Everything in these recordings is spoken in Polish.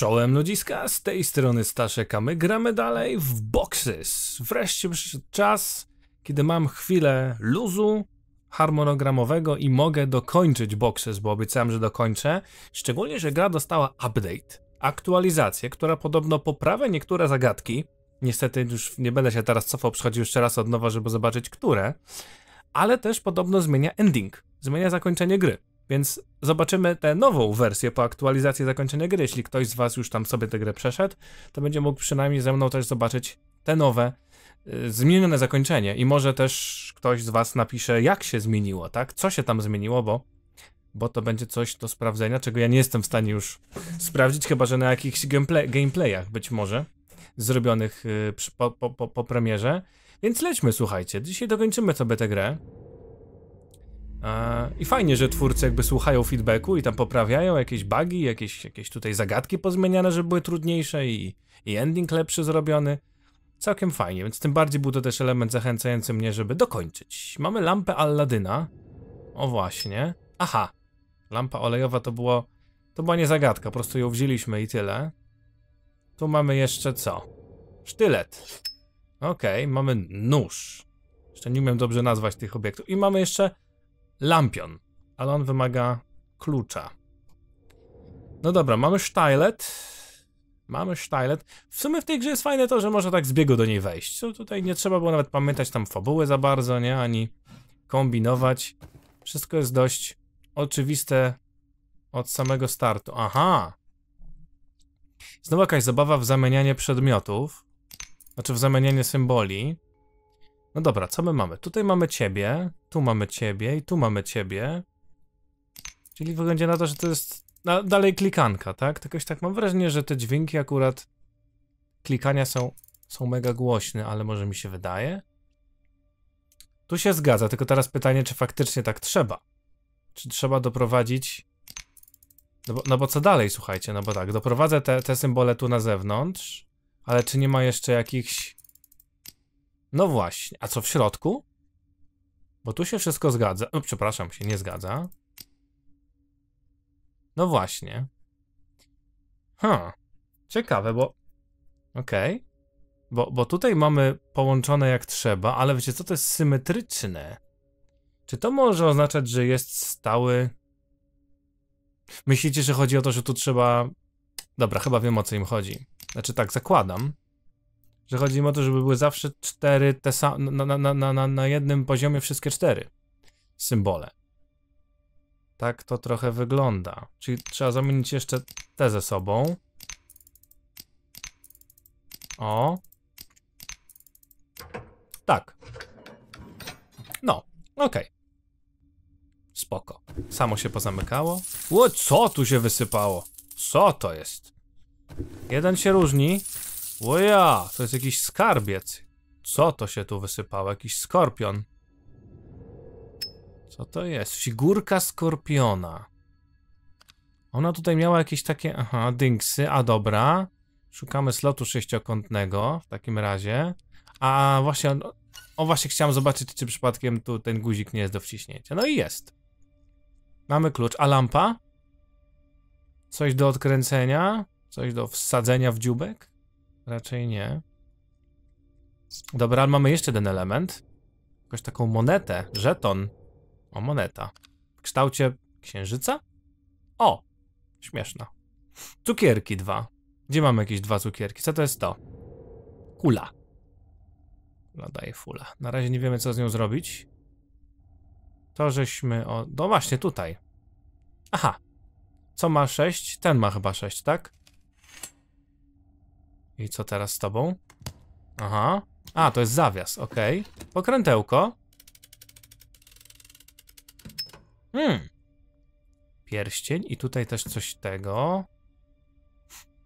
Czołem ludziska, z tej strony Staszek, a my gramy dalej w boxes. Wreszcie przyszedł czas, kiedy mam chwilę luzu harmonogramowego i mogę dokończyć boxes, bo obiecałem, że dokończę. Szczególnie, że gra dostała update, aktualizację, która podobno poprawia niektóre zagadki. Niestety już nie będę się teraz cofał, przychodził jeszcze raz od nowa, żeby zobaczyć które. Ale też podobno zmienia ending, zmienia zakończenie gry. Więc zobaczymy tę nową wersję po aktualizacji zakończenia gry. Jeśli ktoś z Was już tam sobie tę grę przeszedł, to będzie mógł przynajmniej ze mną też zobaczyć te nowe, y, zmienione zakończenie. I może też ktoś z Was napisze, jak się zmieniło, tak? Co się tam zmieniło, bo, bo to będzie coś do sprawdzenia, czego ja nie jestem w stanie już sprawdzić, chyba że na jakichś gameplay, gameplayach być może zrobionych y, przy, po, po, po premierze. Więc lećmy, słuchajcie. Dzisiaj dokończymy sobie tę grę. E, I fajnie, że twórcy jakby słuchają feedbacku i tam poprawiają jakieś bugi, jakieś, jakieś tutaj zagadki pozmieniane, żeby były trudniejsze i, i ending lepszy zrobiony. Całkiem fajnie, więc tym bardziej był to też element zachęcający mnie, żeby dokończyć. Mamy lampę Alladyna. O właśnie. Aha. Lampa olejowa to było... To była nie zagadka, po prostu ją wzięliśmy i tyle. Tu mamy jeszcze co? Sztylet. Okej, okay, mamy nóż. Jeszcze nie umiem dobrze nazwać tych obiektów. I mamy jeszcze lampion, ale on wymaga klucza. No dobra, mamy sztajlet. Mamy sztajlet. W sumie w tej grze jest fajne to, że można tak z biegu do niej wejść. Co tutaj nie trzeba było nawet pamiętać tam fabuły za bardzo, nie? Ani kombinować. Wszystko jest dość oczywiste od samego startu. Aha! Znowu jakaś zabawa w zamienianie przedmiotów. Znaczy w zamienianie symboli. No dobra, co my mamy? Tutaj mamy ciebie, tu mamy ciebie i tu mamy ciebie. Czyli wygląda na to, że to jest na, dalej klikanka, tak? Tylkoś tak mam wrażenie, że te dźwięki akurat klikania są, są mega głośne, ale może mi się wydaje. Tu się zgadza, tylko teraz pytanie, czy faktycznie tak trzeba? Czy trzeba doprowadzić... No bo, no bo co dalej, słuchajcie, no bo tak, doprowadzę te, te symbole tu na zewnątrz, ale czy nie ma jeszcze jakichś no właśnie, a co w środku? Bo tu się wszystko zgadza. No, przepraszam, się nie zgadza. No właśnie. Ha. Huh. Ciekawe, bo. Okej. Okay. Bo, bo tutaj mamy połączone jak trzeba, ale wiecie co, to jest symetryczne. Czy to może oznaczać, że jest stały. Myślicie, że chodzi o to, że tu trzeba. Dobra, chyba wiem o co im chodzi. Znaczy tak, zakładam. Że chodzi mi o to, żeby były zawsze cztery te same, na, na, na, na jednym poziomie wszystkie cztery symbole. Tak to trochę wygląda. Czyli trzeba zamienić jeszcze te ze sobą. O. Tak. No, okej. Okay. Spoko. Samo się pozamykało. Ło, co tu się wysypało? Co to jest? Jeden się różni, o to jest jakiś skarbiec. Co to się tu wysypało? Jakiś skorpion. Co to jest? Figurka skorpiona. Ona tutaj miała jakieś takie, aha, dingsy, a dobra. Szukamy slotu sześciokątnego w takim razie. A właśnie, no, o właśnie chciałem zobaczyć, czy przypadkiem tu ten guzik nie jest do wciśnięcia. No i jest. Mamy klucz. A lampa? Coś do odkręcenia? Coś do wsadzenia w dziubek? Raczej nie. Dobra, ale mamy jeszcze jeden element. Jakąś taką monetę, żeton. O, moneta. W kształcie księżyca? O, śmieszna. Cukierki dwa. Gdzie mamy jakieś dwa cukierki? Co to jest to? Kula. Kula daje fula. Na razie nie wiemy, co z nią zrobić. To żeśmy o... No właśnie, tutaj. Aha. Co ma sześć? Ten ma chyba sześć, tak? I co teraz z tobą? Aha. A, to jest zawias, okej. Okay. Pokrętełko. Hmm. Pierścień i tutaj też coś tego.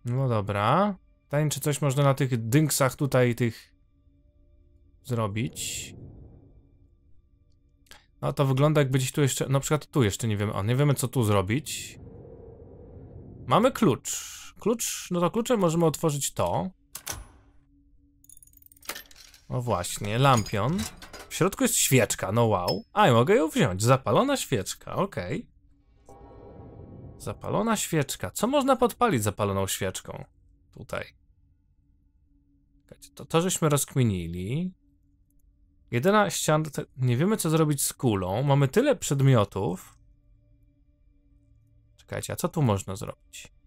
No dobra. Pytanie, czy coś można na tych dynksach tutaj tych zrobić. No to wygląda jakby gdzieś tu jeszcze, na przykład tu jeszcze nie wiemy, o nie wiemy co tu zrobić. Mamy klucz. Klucz, no to kluczem możemy otworzyć to. No właśnie, lampion. W środku jest świeczka, no wow. A, i mogę ją wziąć. Zapalona świeczka, okej. Okay. Zapalona świeczka. Co można podpalić zapaloną świeczką? Tutaj. To to żeśmy rozkminili. Jedyna ściana... Nie wiemy co zrobić z kulą. Mamy tyle przedmiotów. Czekajcie, a co tu można zrobić?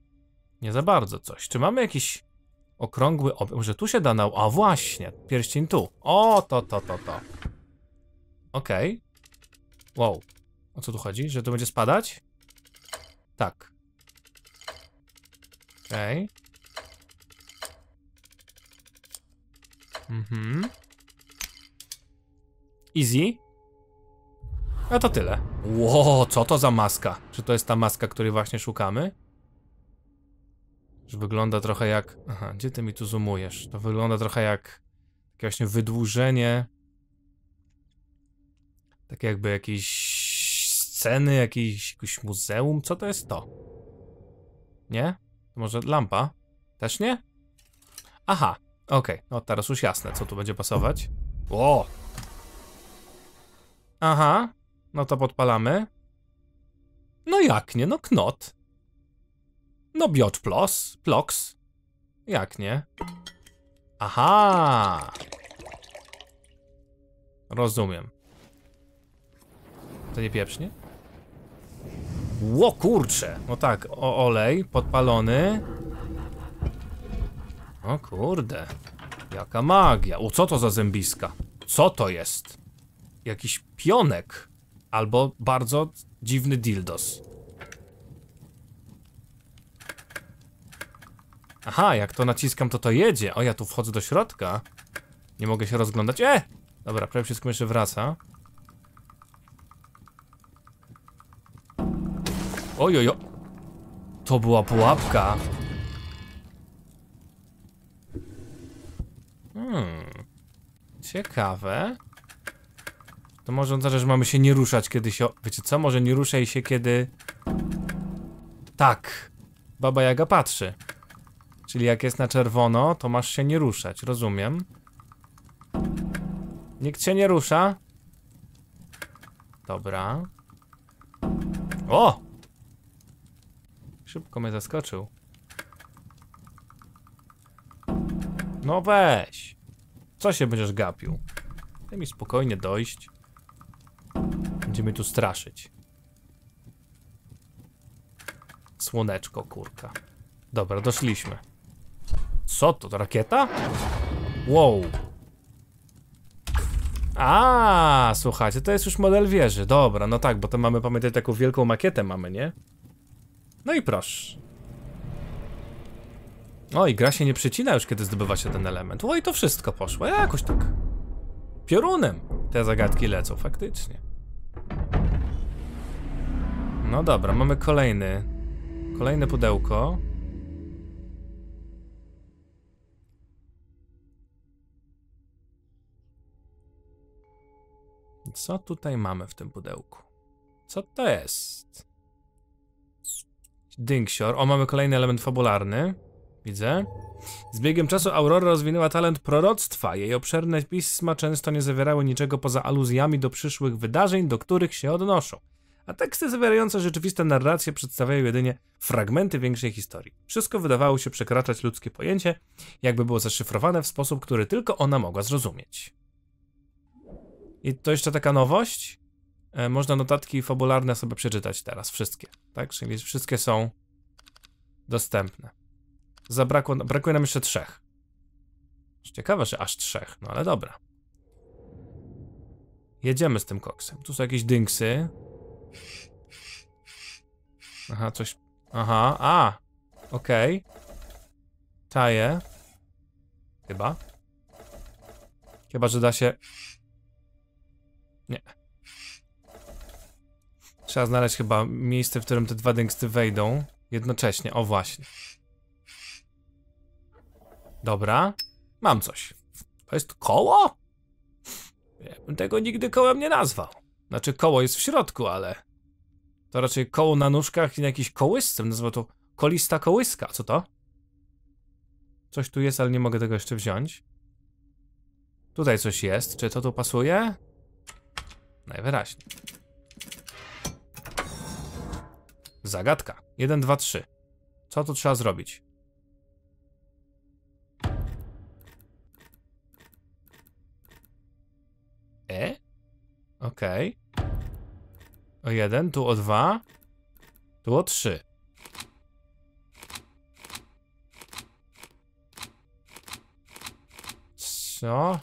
Nie za bardzo coś. Czy mamy jakiś okrągły obiekt? Może tu się da na... A właśnie, pierścień tu. O, to, to, to, to. Okej. Okay. Wow. O co tu chodzi? Że to będzie spadać? Tak. Okej. Okay. Mhm. Easy. a to tyle. Ło, co to za maska? Czy to jest ta maska, której właśnie szukamy? wygląda trochę jak... Aha, gdzie ty mi tu zoomujesz? To wygląda trochę jak takie właśnie wydłużenie tak jakby jakieś sceny, jakieś, jakieś muzeum. Co to jest to? Nie? Może lampa? Też nie? Aha, okej. Okay. No teraz już jasne, co tu będzie pasować. O! Aha, no to podpalamy. No jak nie, no knot. No biot plos, ploks. Jak nie? Aha! Rozumiem. To nie pieprznie? Ło kurcze! No tak, o olej podpalony. O kurde. Jaka magia. U co to za zębiska? Co to jest? Jakiś pionek. Albo bardzo dziwny dildos. Aha, jak to naciskam, to to jedzie. O, ja tu wchodzę do środka. Nie mogę się rozglądać. E! Dobra, prawie wszystko jeszcze wraca. Ojojo. To była pułapka. Hmm. Ciekawe. To może oznacza, że mamy się nie ruszać, kiedy się... Wiecie co? Może nie ruszaj się, kiedy... Tak. Baba Jaga patrzy. Czyli jak jest na czerwono, to masz się nie ruszać, rozumiem. Nikt się nie rusza. Dobra. O! Szybko mnie zaskoczył. No weź. Co się będziesz gapił? Daj mi spokojnie dojść. Będziemy tu straszyć. Słoneczko, kurka. Dobra, doszliśmy. Co to, to rakieta? Wow. A, słuchajcie, to jest już model wieży. Dobra, no tak, bo to mamy, pamiętać taką wielką makietę mamy, nie? No i proszę. O, i gra się nie przycina już, kiedy zdobywa się ten element. O, i to wszystko poszło, jakoś tak. Piorunem te zagadki lecą, faktycznie. No dobra, mamy kolejny. Kolejne pudełko. Co tutaj mamy w tym pudełku? Co to jest? Dingsior. O, mamy kolejny element fabularny. Widzę. Z biegiem czasu Aurora rozwinęła talent proroctwa. Jej obszerne pisma często nie zawierały niczego poza aluzjami do przyszłych wydarzeń, do których się odnoszą. A teksty zawierające rzeczywiste narracje przedstawiają jedynie fragmenty większej historii. Wszystko wydawało się przekraczać ludzkie pojęcie, jakby było zaszyfrowane w sposób, który tylko ona mogła zrozumieć. I to jeszcze taka nowość. E, można notatki fabularne sobie przeczytać teraz, wszystkie, tak? Czyli wszystkie są dostępne. Zabrakło, brakuje nam jeszcze trzech. Ciekawe, że aż trzech, no ale dobra. Jedziemy z tym koksem. Tu są jakieś dynksy. Aha, coś... Aha, a! Okej. Okay. Taje. Chyba. Chyba, że da się nie. Trzeba znaleźć chyba miejsce, w którym te dwa dyngsty wejdą jednocześnie. O właśnie. Dobra. Mam coś. To jest koło? Ja bym tego nigdy kołem nie nazwał. Znaczy koło jest w środku, ale... To raczej koło na nóżkach i na jakiejś kołysce. Nazywa to kolista kołyska. Co to? Coś tu jest, ale nie mogę tego jeszcze wziąć. Tutaj coś jest. Czy to tu pasuje? Najwyraźniej. Zagadka. 1, 2, 3. Co tu trzeba zrobić? E? Okej. Okay. O jeden, tu o dwa, tu o trzy. Co?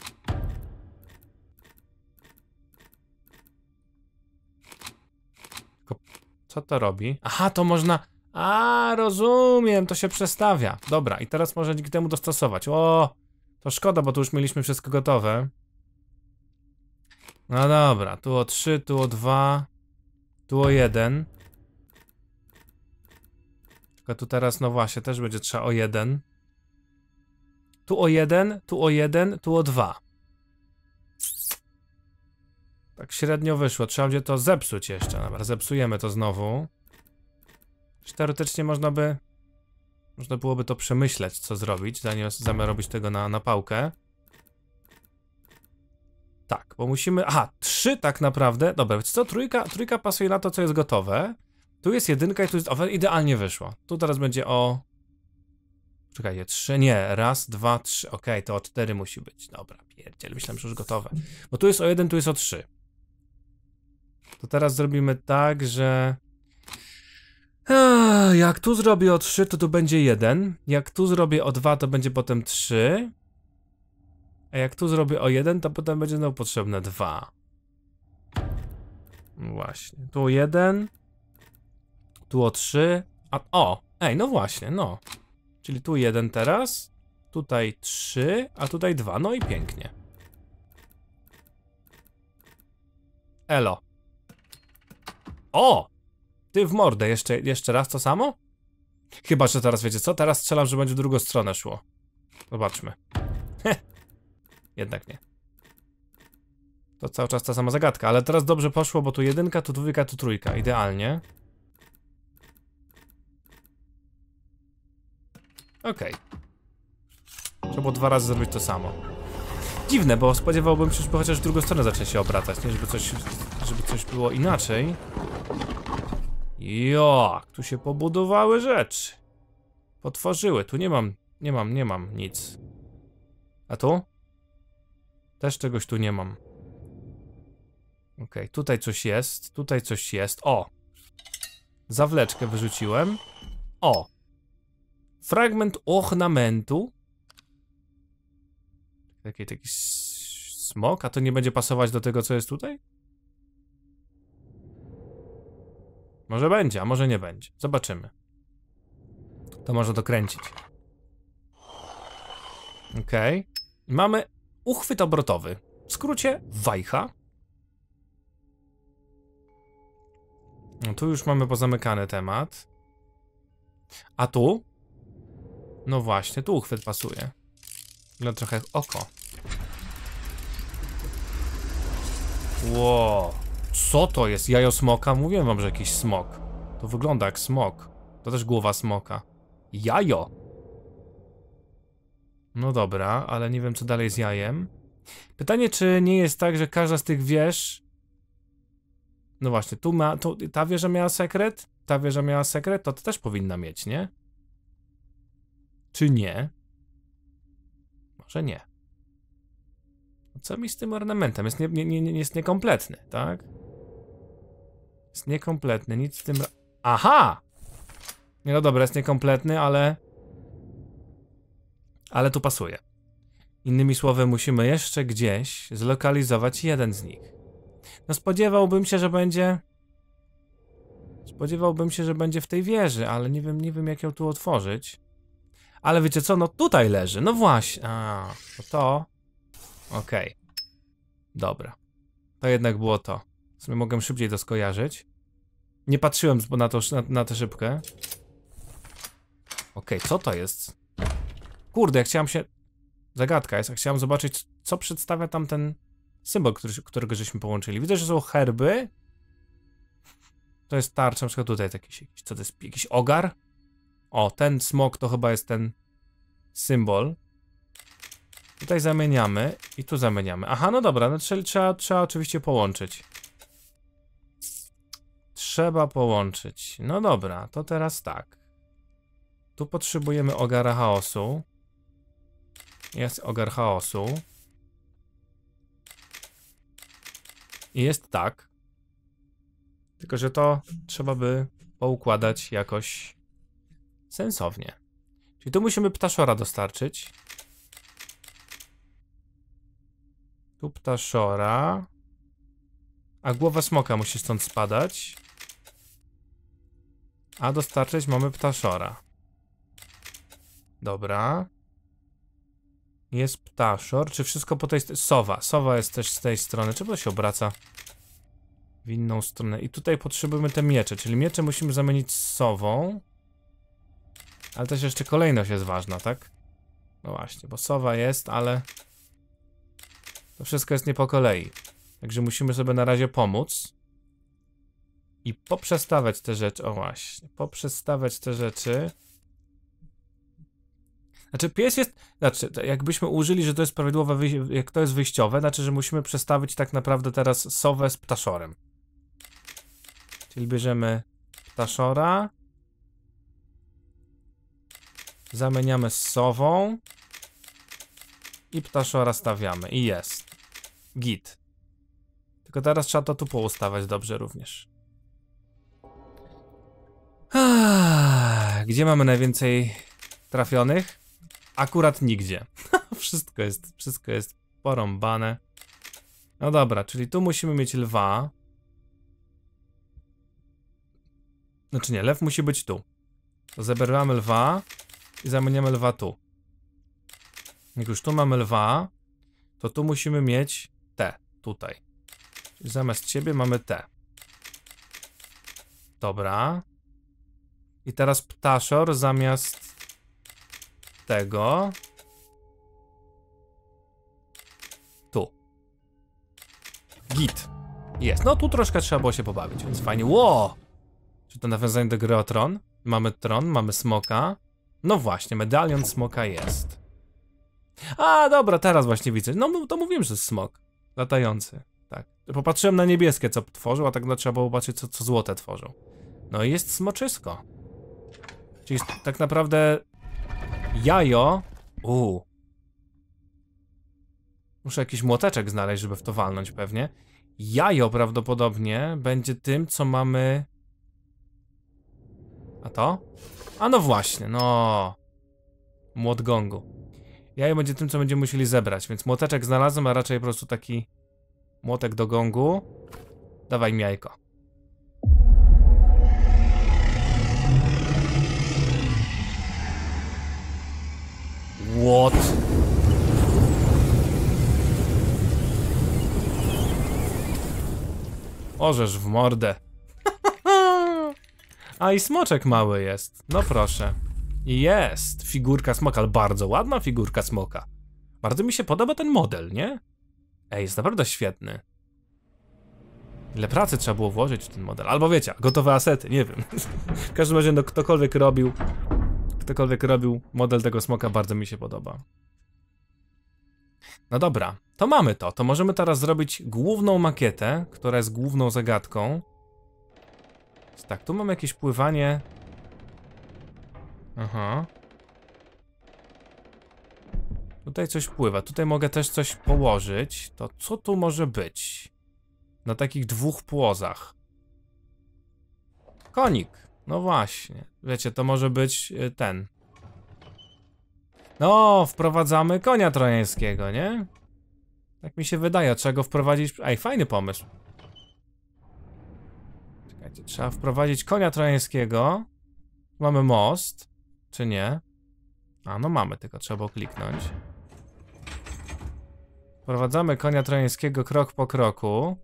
Co to robi? Aha, to można... A, rozumiem, to się przestawia. Dobra, i teraz może dzięki temu dostosować. O, to szkoda, bo tu już mieliśmy wszystko gotowe. No dobra, tu o 3, tu o 2, tu o 1. Tylko tu teraz, no właśnie, też będzie trzeba o 1. Tu o 1, tu o 1, tu o 2. Tak średnio wyszło, trzeba będzie to zepsuć jeszcze. Dobra, zepsujemy to znowu. Teoretycznie można by... Można byłoby to przemyśleć, co zrobić, zanim zamiar robić tego na, na pałkę. Tak, bo musimy... Aha, trzy tak naprawdę... Dobra, co? Trójka, trójka pasuje na to, co jest gotowe. Tu jest jedynka i tu jest... O, idealnie wyszło. Tu teraz będzie o... Czekajcie, trzy... Nie, raz, dwa, trzy. Okej, okay, to o cztery musi być. Dobra, pierdziel, myślałem, że już gotowe. Bo tu jest o jeden, tu jest o trzy. To teraz zrobimy tak, że... Jak tu zrobię o 3, to tu będzie 1. Jak tu zrobię o 2, to będzie potem 3. A jak tu zrobię o 1, to potem będzie znowu potrzebne 2. Właśnie. Tu o 1. Tu o 3. A o! Ej, no właśnie, no. Czyli tu 1 teraz. Tutaj 3, a tutaj 2. No i pięknie. Elo. O! Ty w mordę, jeszcze, jeszcze raz to samo? Chyba, że teraz wiecie co? Teraz strzelam, że będzie w drugą stronę szło. Zobaczmy. Jednak nie. To cały czas ta sama zagadka, ale teraz dobrze poszło, bo tu jedynka, tu dwójka, tu trójka. Idealnie. Okej. Okay. Trzeba dwa razy zrobić to samo. Dziwne, bo spodziewałbym się, żeby chociaż w drugą stronę zacznie się obracać, nie? Żeby coś, żeby coś było inaczej. Jo, tu się pobudowały rzeczy. Potworzyły, tu nie mam, nie mam, nie mam nic. A tu? Też czegoś tu nie mam. Okej, okay, tutaj coś jest, tutaj coś jest. O! Zawleczkę wyrzuciłem. O! Fragment ornamentu. Taki, taki smok, a to nie będzie pasować do tego, co jest tutaj? Może będzie, a może nie będzie. Zobaczymy. To może dokręcić. Okej. Okay. Mamy uchwyt obrotowy. W skrócie wajcha. No tu już mamy pozamykany temat. A tu? No właśnie, tu uchwyt pasuje. Na trochę oko. Wow. Co to jest? Jajo smoka? Mówiłem wam, że jakiś smok. To wygląda jak smok. To też głowa smoka. Jajo! No dobra, ale nie wiem, co dalej z jajem. Pytanie, czy nie jest tak, że każda z tych wież... No właśnie, tu ma... ta wieża miała sekret? Ta wieża miała sekret? To, to też powinna mieć, nie? Czy nie? Może nie. Co mi z tym ornamentem? Jest, nie, nie, nie, jest niekompletny, tak? Jest niekompletny, nic z tym... Aha! Nie no dobra, jest niekompletny, ale... Ale tu pasuje. Innymi słowy, musimy jeszcze gdzieś zlokalizować jeden z nich. No spodziewałbym się, że będzie... Spodziewałbym się, że będzie w tej wieży, ale nie wiem, nie wiem jak ją tu otworzyć. Ale wiecie co, no tutaj leży, no właśnie. A, no to... to Okej. Okay. Dobra. To jednak było to. W sumie mogłem szybciej to skojarzyć. Nie patrzyłem na, to, na, na tę szybkę. Okej, okay, co to jest? Kurde, ja chciałem się... Zagadka jest, ja chciałem zobaczyć, co przedstawia tam ten symbol, który, którego żeśmy połączyli. Widzę, że są herby. To jest tarcza, na przykład tutaj jest jakiś, jakiś, co to jest, jakiś ogar? O, ten smok to chyba jest ten symbol. Tutaj zamieniamy i tu zamieniamy. Aha, no dobra, no czyli trzeba, trzeba oczywiście połączyć. Trzeba połączyć. No dobra, to teraz tak. Tu potrzebujemy ogara chaosu. Jest ogar chaosu. I jest tak. Tylko, że to trzeba by poukładać jakoś sensownie. Czyli tu musimy ptaszora dostarczyć. Tu ptaszora. A głowa smoka musi stąd spadać. A dostarczyć mamy ptaszora. Dobra. Jest ptaszor. Czy wszystko po tej... Sowa. Sowa jest też z tej strony. czy to się obraca? W inną stronę. I tutaj potrzebujemy te miecze. Czyli miecze musimy zamienić z sową. Ale też jeszcze kolejność jest ważna, tak? No właśnie, bo sowa jest, ale... To wszystko jest nie po kolei. Także musimy sobie na razie pomóc. I poprzestawiać te rzeczy. O właśnie. Poprzestawiać te rzeczy. Znaczy pies jest, znaczy jakbyśmy użyli, że to jest prawidłowe, jak to jest wyjściowe, znaczy, że musimy przestawić tak naprawdę teraz sowę z ptaszorem. Czyli bierzemy ptaszora. Zamieniamy z sową. I ptaszora stawiamy. I jest git. Tylko teraz trzeba to tu poustawać dobrze również. Gdzie mamy najwięcej trafionych? Akurat nigdzie. wszystko jest, wszystko jest porąbane. No dobra, czyli tu musimy mieć lwa. Znaczy nie, lew musi być tu. To lwa i zamieniamy lwa tu. Jak już tu mamy lwa, to tu musimy mieć tutaj. Zamiast ciebie mamy te. Dobra. I teraz ptaszor zamiast tego. Tu. Git. Jest. No tu troszkę trzeba było się pobawić, więc fajnie. Ło! Czy to nawiązanie do gry o tron? Mamy tron, mamy smoka. No właśnie, medalion smoka jest. A, dobra, teraz właśnie widzę. No to mówiłem, że smok. Latający, tak. Popatrzyłem na niebieskie, co tworzył, a tak no, trzeba było popatrzeć, co, co złote tworzył. No i jest smoczysko. Czyli tak naprawdę jajo... Uuu. Muszę jakiś młoteczek znaleźć, żeby w to walnąć pewnie. Jajo prawdopodobnie będzie tym, co mamy... A to? A no właśnie, no... Młot gongu ją będzie tym, co będziemy musieli zebrać, więc młoteczek znalazłem, a raczej po prostu taki młotek do gongu. Dawaj mi jajko. What? Orzesz w mordę. a i smoczek mały jest. No proszę. Jest figurka smoka, ale bardzo ładna figurka smoka. Bardzo mi się podoba ten model, nie? Ej, jest naprawdę świetny. Ile pracy trzeba było włożyć w ten model? Albo wiecie, gotowe asety, nie wiem. w każdym razie, no, ktokolwiek robił, ktokolwiek robił model tego smoka, bardzo mi się podoba. No dobra, to mamy to. To możemy teraz zrobić główną makietę, która jest główną zagadką. Tak, tu mamy jakieś pływanie Aha. Tutaj coś pływa. Tutaj mogę też coś położyć. To co tu może być? Na takich dwóch płozach. Konik. No właśnie. Wiecie, to może być y, ten. No, wprowadzamy konia trojańskiego, nie? Tak mi się wydaje, trzeba go wprowadzić... Ej, fajny pomysł. Czekajcie, trzeba wprowadzić konia trojańskiego. Mamy most. Czy nie? A, no mamy, tylko trzeba kliknąć. Prowadzamy konia trojańskiego krok po kroku.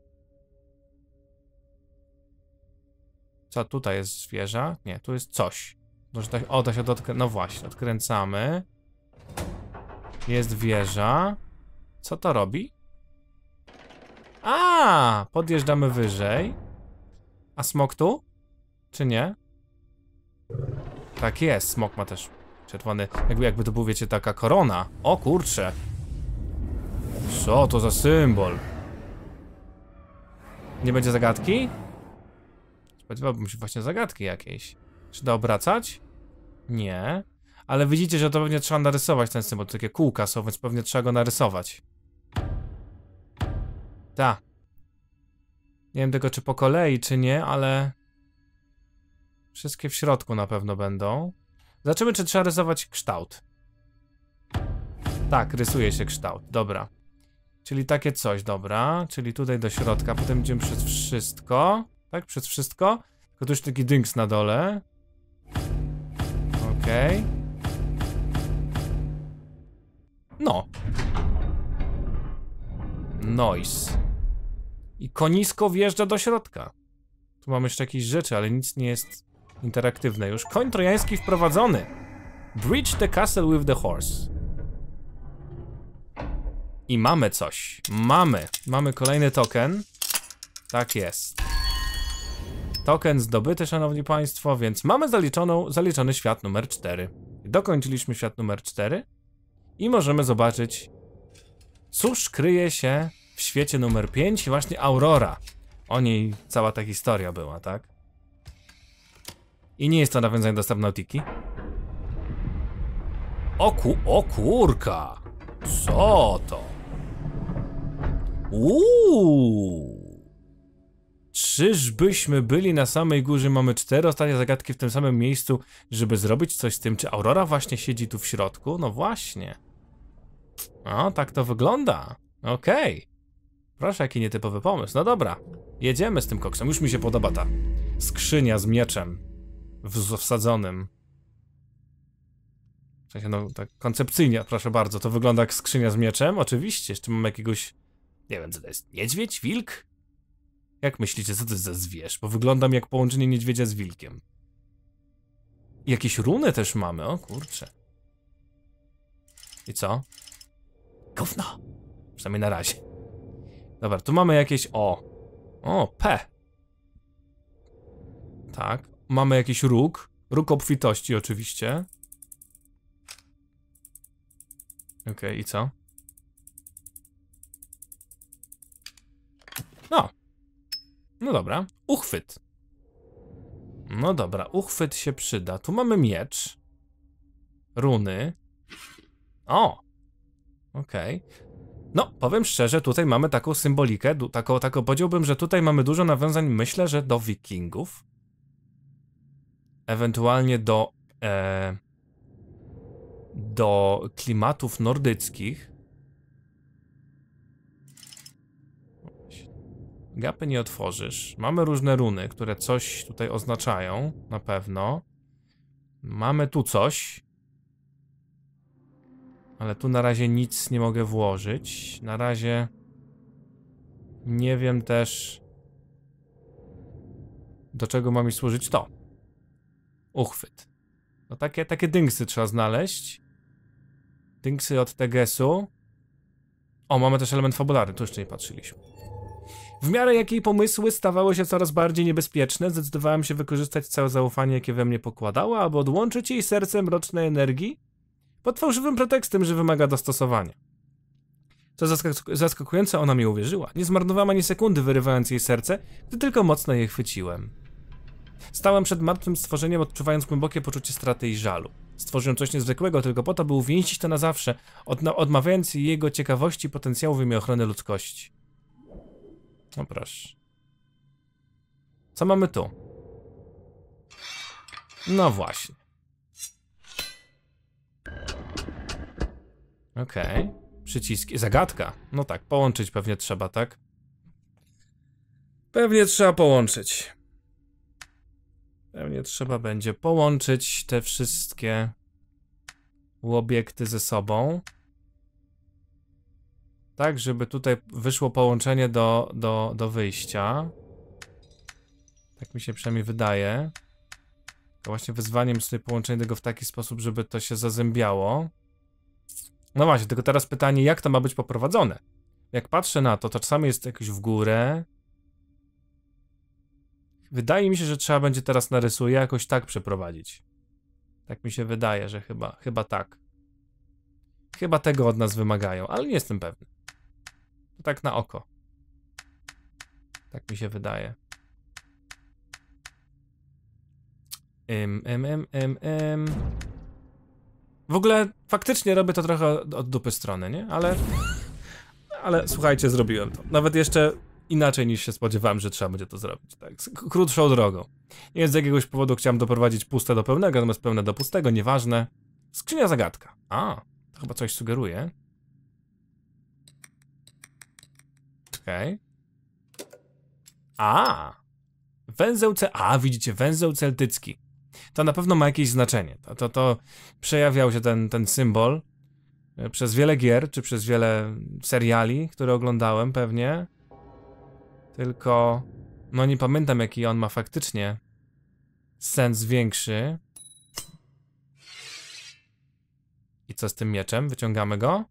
Co tutaj jest zwierza? Nie, tu jest coś. Może tak, o, da się dotknąć. No właśnie, odkręcamy. Jest wieża. Co to robi? A, podjeżdżamy wyżej. A smok tu? Czy nie? Tak jest, smok ma też czerwony. Jakby, jakby to był, wiecie, taka korona. O kurcze. Co to za symbol? Nie będzie zagadki? Spodziewałbym się właśnie zagadki jakiejś. Czy da obracać? Nie. Ale widzicie, że to pewnie trzeba narysować ten symbol. To takie kółka są, więc pewnie trzeba go narysować. Tak. Nie wiem tego czy po kolei, czy nie, ale... Wszystkie w środku na pewno będą. Zobaczymy, czy trzeba rysować kształt. Tak, rysuje się kształt, dobra. Czyli takie coś, dobra. Czyli tutaj do środka, potem idziemy przez wszystko. Tak, przez wszystko. Tylko tu już taki dynks na dole. Okej. Okay. No. Noise. I konisko wjeżdża do środka. Tu mamy jeszcze jakieś rzeczy, ale nic nie jest Interaktywne już. Koń trojański wprowadzony. bridge the castle with the horse. I mamy coś. Mamy. Mamy kolejny token. Tak jest. Token zdobyty, szanowni państwo, więc mamy zaliczoną, zaliczony świat numer 4. Dokończyliśmy świat numer 4 i możemy zobaczyć, cóż kryje się w świecie numer 5, właśnie Aurora. O niej cała ta historia była, tak? I nie jest to nawiązanie do Subnautiki. Oku, o kurka! Co to? Uuu! Czyżbyśmy byli na samej górze? Mamy cztery ostatnie zagadki w tym samym miejscu, żeby zrobić coś z tym. Czy Aurora właśnie siedzi tu w środku? No właśnie. O, tak to wygląda. Okej. Okay. Proszę, jaki nietypowy pomysł. No dobra, jedziemy z tym koksem. Już mi się podoba ta skrzynia z mieczem w, wsadzonym. W sensie, no, tak koncepcyjnie, proszę bardzo, to wygląda jak skrzynia z mieczem, oczywiście. Jeszcze mam jakiegoś, nie wiem, co to jest, niedźwiedź, wilk? Jak myślicie, co to jest za zwierz? Bo wyglądam jak połączenie niedźwiedzia z wilkiem. I jakieś runy też mamy, o kurcze. I co? Gówno. Przynajmniej na razie. Dobra, tu mamy jakieś, o. O, P. Tak. Mamy jakiś róg. Róg obfitości oczywiście. Okej, okay, i co? No. No dobra. Uchwyt. No dobra, uchwyt się przyda. Tu mamy miecz. Runy. O! Okej. Okay. No, powiem szczerze, tutaj mamy taką symbolikę, taką, taką powiedziałbym, że tutaj mamy dużo nawiązań, myślę, że do wikingów ewentualnie do, e, do klimatów nordyckich. Gapy nie otworzysz. Mamy różne runy, które coś tutaj oznaczają, na pewno. Mamy tu coś. Ale tu na razie nic nie mogę włożyć. Na razie nie wiem też do czego ma mi służyć to uchwyt. No takie, takie dynksy trzeba znaleźć. Dynksy od Tegesu. O, mamy też element fabularny, tu jeszcze nie patrzyliśmy. W miarę jakiej pomysły stawały się coraz bardziej niebezpieczne, zdecydowałem się wykorzystać całe zaufanie, jakie we mnie pokładała, aby odłączyć jej serce mrocznej energii pod fałszywym pretekstem, że wymaga dostosowania. Co zaskak zaskakujące, ona mi uwierzyła. Nie zmarnowała ani sekundy wyrywając jej serce, gdy tylko mocno je chwyciłem. Stałem przed martwym stworzeniem, odczuwając głębokie poczucie straty i żalu. Stworzyłem coś niezwykłego tylko po to, by uwięzić to na zawsze, odmawiając jego ciekawości i potencjału w imię ochrony ludzkości. No proszę. Co mamy tu? No właśnie. Okej. Okay. Przyciski. Zagadka. No tak, połączyć pewnie trzeba, tak? Pewnie trzeba połączyć. Pewnie trzeba będzie połączyć te wszystkie obiekty ze sobą. Tak, żeby tutaj wyszło połączenie do, do, do wyjścia. Tak mi się przynajmniej wydaje. To właśnie wyzwaniem jest tutaj połączenie tego w taki sposób, żeby to się zazębiało. No właśnie, tylko teraz pytanie, jak to ma być poprowadzone? Jak patrzę na to, to czasami jest jakoś w górę, Wydaje mi się, że trzeba będzie teraz narysuję jakoś tak przeprowadzić. Tak mi się wydaje, że chyba, chyba tak. Chyba tego od nas wymagają, ale nie jestem pewny. To tak na oko. Tak mi się wydaje. Ym, ym, ym, ym, W ogóle faktycznie robię to trochę od, od dupy strony, nie? Ale ale słuchajcie, zrobiłem to. Nawet jeszcze inaczej niż się spodziewałem, że trzeba będzie to zrobić. Tak? krótszą drogą. Więc z jakiegoś powodu chciałem doprowadzić puste do pełnego, natomiast pełne do pustego, nieważne. Skrzynia zagadka. A, to chyba coś sugeruje. Okej. Okay. A, węzeł C. A, widzicie, węzeł celtycki. To na pewno ma jakieś znaczenie. To, to, to przejawiał się ten, ten symbol e, przez wiele gier, czy przez wiele seriali, które oglądałem pewnie. Tylko, no nie pamiętam jaki on ma faktycznie sens większy. I co z tym mieczem? Wyciągamy go.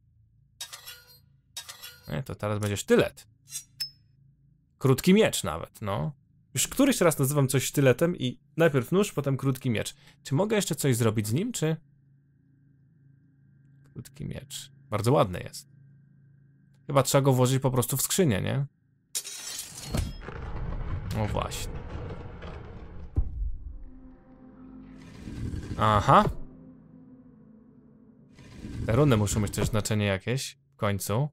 Nie, to teraz będzie sztylet. Krótki miecz nawet, no. Już któryś raz nazywam coś sztyletem i najpierw nóż, potem krótki miecz. Czy mogę jeszcze coś zrobić z nim, czy... Krótki miecz. Bardzo ładny jest. Chyba trzeba go włożyć po prostu w skrzynię, nie? No właśnie. Aha. Te runy muszą mieć też znaczenie jakieś w końcu.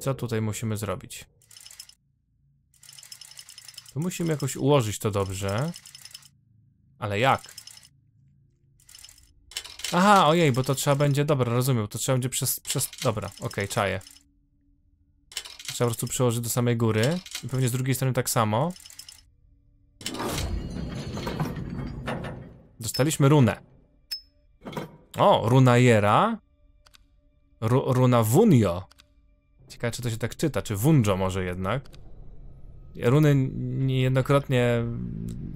Co tutaj musimy zrobić? Tu musimy jakoś ułożyć to dobrze. Ale jak? Aha, ojej, bo to trzeba będzie, dobra, rozumiem, to trzeba będzie przez, przez, dobra, okej, okay, czaję trzeba po prostu przełożyć do samej góry. I pewnie z drugiej strony tak samo. Dostaliśmy runę. O, runa Jera. Ru runa Wunjo. Ciekawe, czy to się tak czyta, czy Wunjo może jednak. Runy niejednokrotnie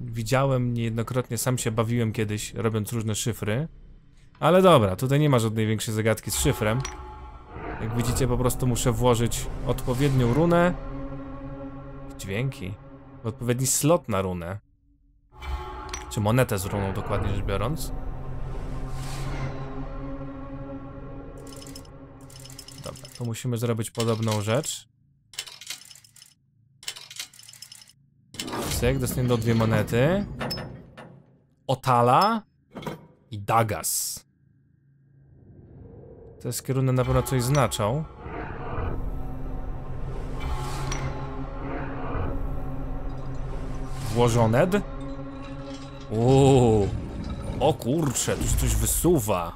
widziałem, niejednokrotnie sam się bawiłem kiedyś, robiąc różne szyfry. Ale dobra, tutaj nie ma żadnej większej zagadki z szyfrem. Jak widzicie po prostu muszę włożyć odpowiednią runę. Dźwięki. Odpowiedni slot na runę. Czy monetę z runą dokładnie rzecz biorąc. Dobra, to musimy zrobić podobną rzecz. Cyk, dostaniemy do dwie monety. Otala i Dagas. Te skierunek na pewno coś znaczą. Włożone? Uuu. O kurcze, tu coś wysuwa.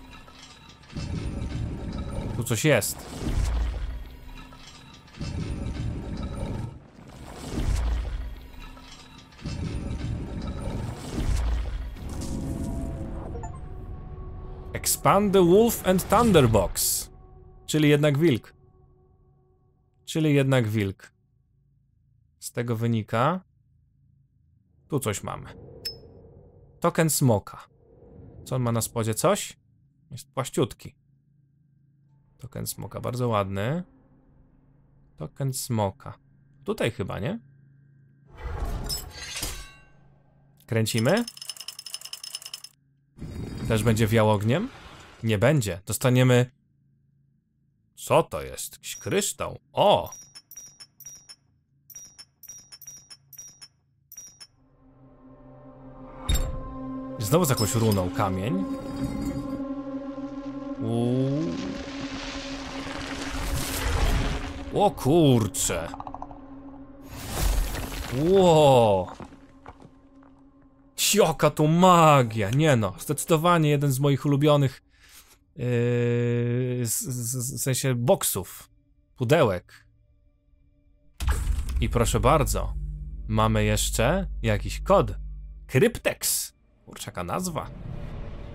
Tu coś jest. Expand the Wolf and Thunderbox. Czyli jednak wilk. Czyli jednak wilk. Z tego wynika... Tu coś mamy. Token smoka. Co on ma na spodzie? Coś? Jest płaściutki. Token smoka, bardzo ładny. Token smoka. Tutaj chyba, nie? Kręcimy. Też będzie wiał ogniem. Nie będzie. Dostaniemy... Co to jest? Jakiś kryształ. O! Znowu z jakąś runą kamień. Uuu. O kurcze. Ło. Sioka tu magia. Nie no, zdecydowanie jeden z moich ulubionych Yy, w sensie boksów, pudełek. I proszę bardzo, mamy jeszcze jakiś kod. Kryptex. Kurczaka nazwa.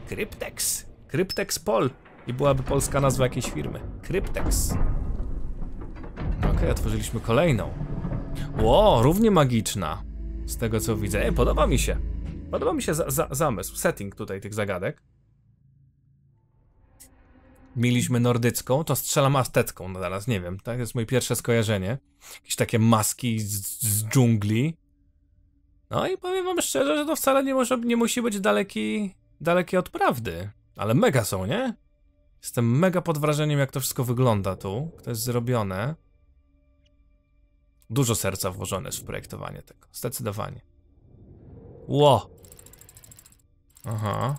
Kryptex. Kryptex Pol. I byłaby polska nazwa jakiejś firmy. Kryptex. No okej, okay, otworzyliśmy kolejną. Ło, równie magiczna. Z tego co widzę. Ej, podoba mi się. Podoba mi się za za zamysł, setting tutaj tych zagadek mieliśmy nordycką, to strzelam aztecką no teraz, nie wiem, tak? To jest moje pierwsze skojarzenie. Jakieś takie maski z, z dżungli. No i powiem wam szczerze, że to wcale nie, może, nie musi być daleki, dalekie od prawdy. Ale mega są, nie? Jestem mega pod wrażeniem, jak to wszystko wygląda tu. To jest zrobione. Dużo serca włożone jest w projektowanie tego. Zdecydowanie. Ło! Aha.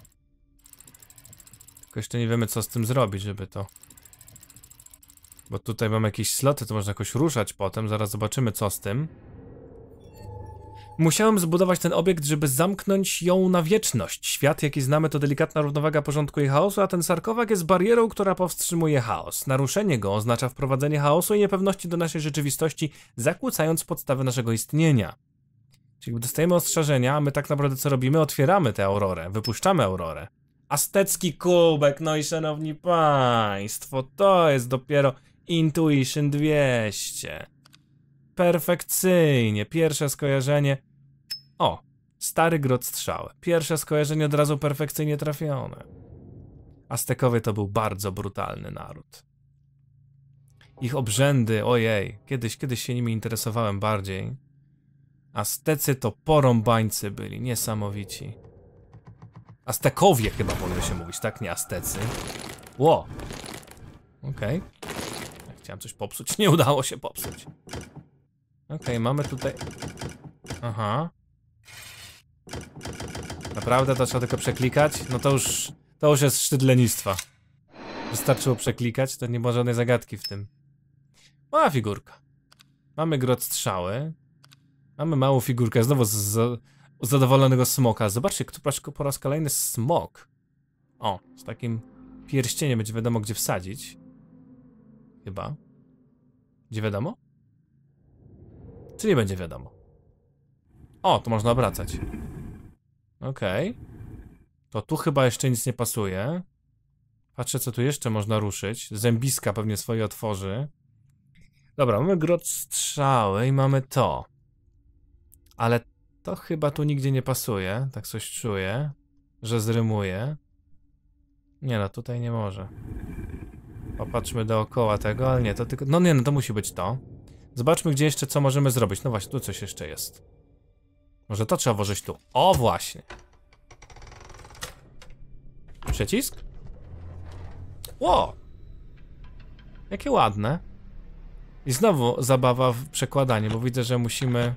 Tylko jeszcze nie wiemy co z tym zrobić, żeby to... Bo tutaj mamy jakieś sloty, to można jakoś ruszać potem, zaraz zobaczymy co z tym. Musiałem zbudować ten obiekt, żeby zamknąć ją na wieczność. Świat, jaki znamy, to delikatna równowaga porządku i chaosu, a ten Sarkowak jest barierą, która powstrzymuje chaos. Naruszenie go oznacza wprowadzenie chaosu i niepewności do naszej rzeczywistości, zakłócając podstawę naszego istnienia. Czyli dostajemy ostrzeżenia, a my tak naprawdę co robimy? Otwieramy tę aurorę, wypuszczamy aurorę. Aztecki kubek, no i szanowni państwo, to jest dopiero Intuition 200. Perfekcyjnie, pierwsze skojarzenie... O, stary grot strzały. Pierwsze skojarzenie od razu perfekcyjnie trafione. Aztekowie to był bardzo brutalny naród. Ich obrzędy, ojej, kiedyś, kiedyś się nimi interesowałem bardziej. Aztecy to porąbańcy byli, niesamowici. Aztekowie chyba powinno się mówić, tak? Nie Aztecy. Ło! Okej. Okay. Chciałem coś popsuć, nie udało się popsuć. Okej, okay, mamy tutaj... Aha. Naprawdę to trzeba tylko przeklikać? No to już... To już jest szczyt lenistwa. Wystarczyło przeklikać, to nie było żadnej zagadki w tym. Mała figurka. Mamy grot strzały. Mamy małą figurkę, znowu z, z zadowolonego smoka. Zobaczcie, kto po raz kolejny smok. O, z takim pierścieniem będzie wiadomo, gdzie wsadzić. Chyba. Gdzie wiadomo? nie będzie wiadomo. O, to można obracać. Okej. Okay. To tu chyba jeszcze nic nie pasuje. Patrzę, co tu jeszcze można ruszyć. Zębiska pewnie swoje otworzy. Dobra, mamy grot strzały i mamy to. Ale to chyba tu nigdzie nie pasuje, tak coś czuję, że zrymuje. Nie no, tutaj nie może. Popatrzmy dookoła tego, ale nie, to tylko... No nie, no to musi być to. Zobaczmy gdzie jeszcze co możemy zrobić. No właśnie, tu coś jeszcze jest. Może to trzeba włożyć tu. O właśnie. Przycisk? Ło! Jakie ładne. I znowu zabawa w przekładanie, bo widzę, że musimy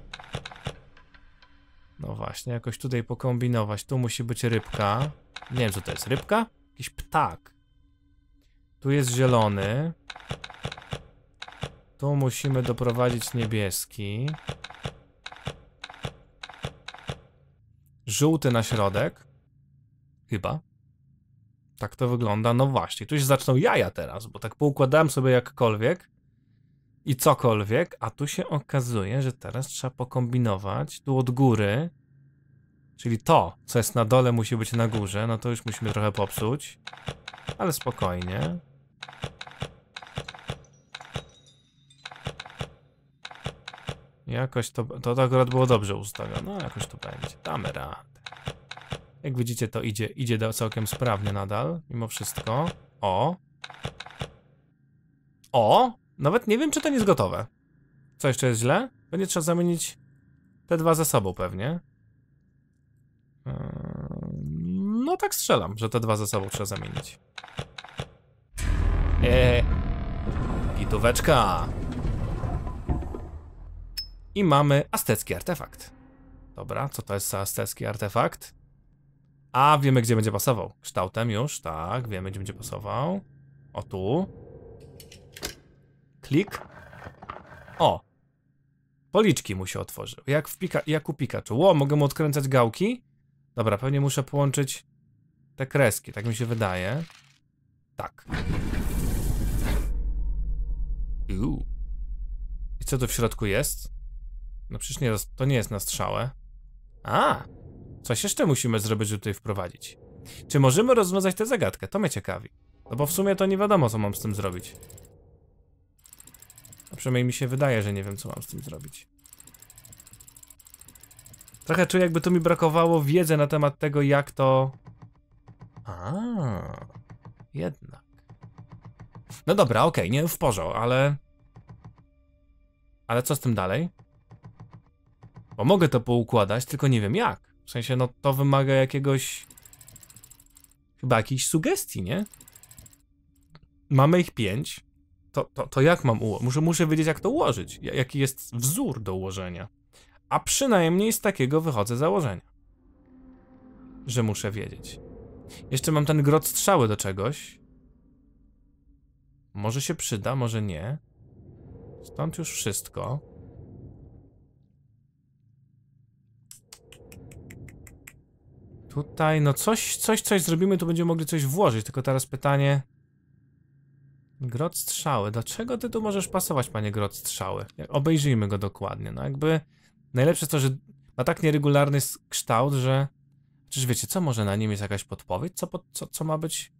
no właśnie, jakoś tutaj pokombinować. Tu musi być rybka. Nie wiem, co to jest. Rybka? Jakiś ptak. Tu jest zielony. Tu musimy doprowadzić niebieski. Żółty na środek. Chyba. Tak to wygląda. No właśnie, tu się zaczną jaja teraz, bo tak poukładałem sobie jakkolwiek i cokolwiek, a tu się okazuje, że teraz trzeba pokombinować tu od góry, czyli to, co jest na dole musi być na górze, no to już musimy trochę popsuć, ale spokojnie. Jakoś to, to, to akurat było dobrze ustawione, no jakoś to będzie, damy radę. Jak widzicie to idzie, idzie całkiem sprawnie nadal, mimo wszystko. O! O! Nawet nie wiem, czy to nie jest gotowe. Co jeszcze jest źle? Będzie trzeba zamienić te dwa ze sobą pewnie. Ehm, no tak strzelam, że te dwa ze sobą trzeba zamienić. Eee. Pitóweczka. I mamy aztecki artefakt. Dobra, co to jest za aztecki artefakt? A, wiemy gdzie będzie pasował. Kształtem już, tak, wiemy gdzie będzie pasował. O tu. Klik. O. Policzki mu się otworzyły. Jak, w pika, jak u Pikachu. Ło, mogę mu odkręcać gałki? Dobra, pewnie muszę połączyć te kreski, tak mi się wydaje. Tak. Uuu. I co tu w środku jest? No przecież nie, to nie jest na strzałę. A! Coś jeszcze musimy zrobić, żeby tutaj wprowadzić. Czy możemy rozwiązać tę zagadkę? To mnie ciekawi. No bo w sumie to nie wiadomo, co mam z tym zrobić. A przynajmniej mi się wydaje, że nie wiem co mam z tym zrobić. Trochę czuję jakby tu mi brakowało wiedzy na temat tego jak to... A, jednak. No dobra, okej, okay, nie w porządku, ale... Ale co z tym dalej? Bo mogę to poukładać, tylko nie wiem jak. W sensie, no to wymaga jakiegoś... Chyba jakiejś sugestii, nie? Mamy ich pięć to, to, to jak mam ułożyć? Muszę, muszę wiedzieć, jak to ułożyć, jaki jest wzór do ułożenia. A przynajmniej z takiego wychodzę założenia, że muszę wiedzieć. Jeszcze mam ten grot strzały do czegoś. Może się przyda, może nie. Stąd już wszystko. Tutaj, no coś, coś, coś zrobimy, to będziemy mogli coś włożyć, tylko teraz pytanie... Grot strzały. Dlaczego ty tu możesz pasować, panie grot strzały? Obejrzyjmy go dokładnie. No jakby najlepsze to, że ma tak nieregularny kształt, że... Czyż wiecie, co może na nim jest jakaś podpowiedź? Co, co, co ma być?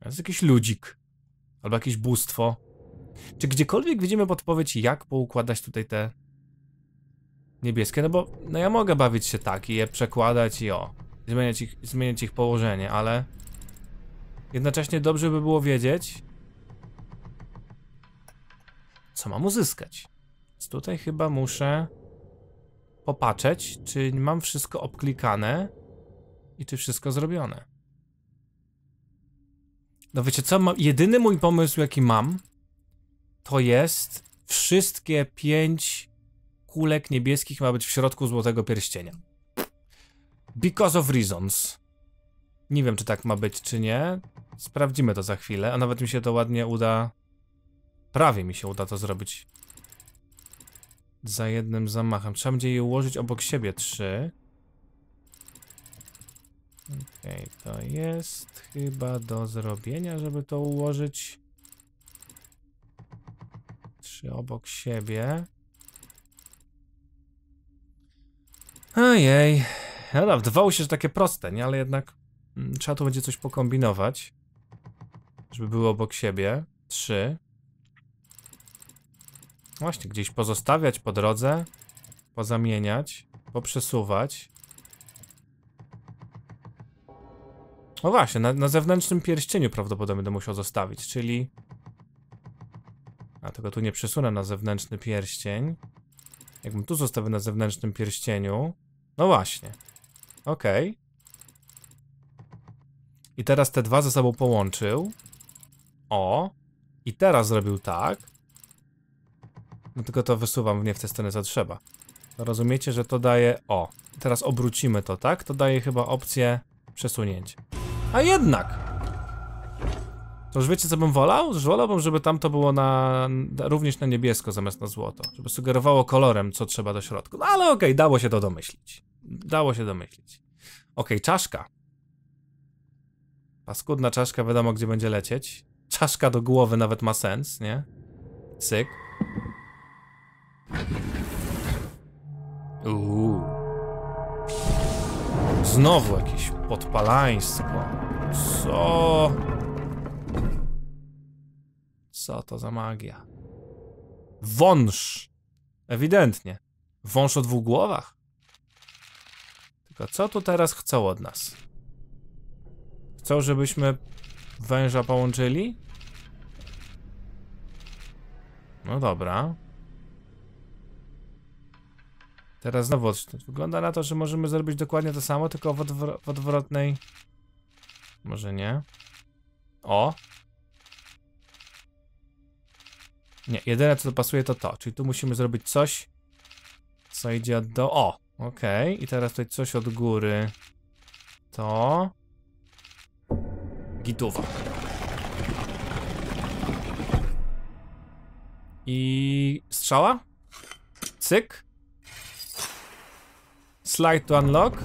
To jest jakiś ludzik. Albo jakieś bóstwo. Czy gdziekolwiek widzimy podpowiedź, jak poukładać tutaj te niebieskie? No bo no ja mogę bawić się tak i je przekładać i o, zmieniać ich, zmieniać ich położenie, ale jednocześnie dobrze by było wiedzieć, co mam uzyskać. Więc tutaj chyba muszę popatrzeć, czy mam wszystko obklikane i czy wszystko zrobione. No wiecie co, jedyny mój pomysł jaki mam, to jest wszystkie pięć kulek niebieskich ma być w środku złotego pierścienia. Because of reasons. Nie wiem, czy tak ma być, czy nie. Sprawdzimy to za chwilę, a nawet mi się to ładnie uda Prawie mi się uda to zrobić. Za jednym zamachem. Trzeba będzie je ułożyć obok siebie. Trzy. Okej, okay, to jest chyba do zrobienia, żeby to ułożyć. Trzy obok siebie. Ojej. No dobra, wydawało się, że takie proste, nie? Ale jednak mm, trzeba tu będzie coś pokombinować. Żeby były obok siebie. Trzy. Właśnie, gdzieś pozostawiać po drodze, pozamieniać, poprzesuwać. No właśnie, na, na zewnętrznym pierścieniu prawdopodobnie będę musiał zostawić, czyli... A, tego tu nie przesunę na zewnętrzny pierścień. Jakbym tu zostawił na zewnętrznym pierścieniu... No właśnie. Okej. Okay. I teraz te dwa ze sobą połączył. O. I teraz zrobił tak. No tylko to wysuwam w nie w tę stronę, co trzeba. Rozumiecie, że to daje... O, teraz obrócimy to, tak? To daje chyba opcję przesunięć. A jednak! To już wiecie, co bym wolał? Że wolałbym, żeby tamto było na, również na niebiesko zamiast na złoto. Żeby sugerowało kolorem, co trzeba do środku. No ale okej, okay, dało się to domyślić. Dało się domyślić. Ok, czaszka. Paskudna czaszka, wiadomo gdzie będzie lecieć. Czaszka do głowy nawet ma sens, nie? Cyk. Uuu. Znowu jakieś podpalaństwo. Co? Co to za magia? Wąż! Ewidentnie. Wąż o dwóch głowach. Tylko co tu teraz chcą od nas? Chcą, żebyśmy węża połączyli? No dobra. Teraz znowu odczytać. Wygląda na to, że możemy zrobić dokładnie to samo, tylko w, w odwrotnej... Może nie? O! Nie, jedyne co dopasuje to to, czyli tu musimy zrobić coś, co idzie do... O! Okej, okay. i teraz tutaj coś od góry. To... Gituwa. I... strzała? Cyk. Slide to unlock.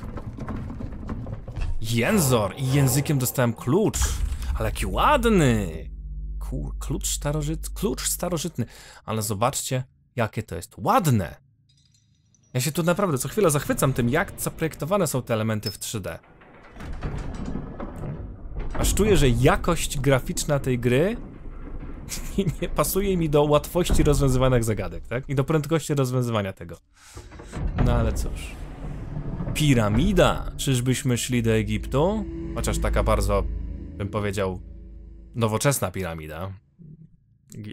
Jęzor! I językiem dostałem klucz. Ale jaki ładny! Kur, klucz, starożytny, klucz starożytny. Ale zobaczcie, jakie to jest ładne. Ja się tu naprawdę co chwilę zachwycam tym, jak zaprojektowane są te elementy w 3D. Aż czuję, że jakość graficzna tej gry nie pasuje mi do łatwości rozwiązywanych zagadek, tak? I do prędkości rozwiązywania tego. No ale cóż. Piramida! Czyżbyśmy szli do Egiptu? Chociaż taka bardzo, bym powiedział, nowoczesna piramida.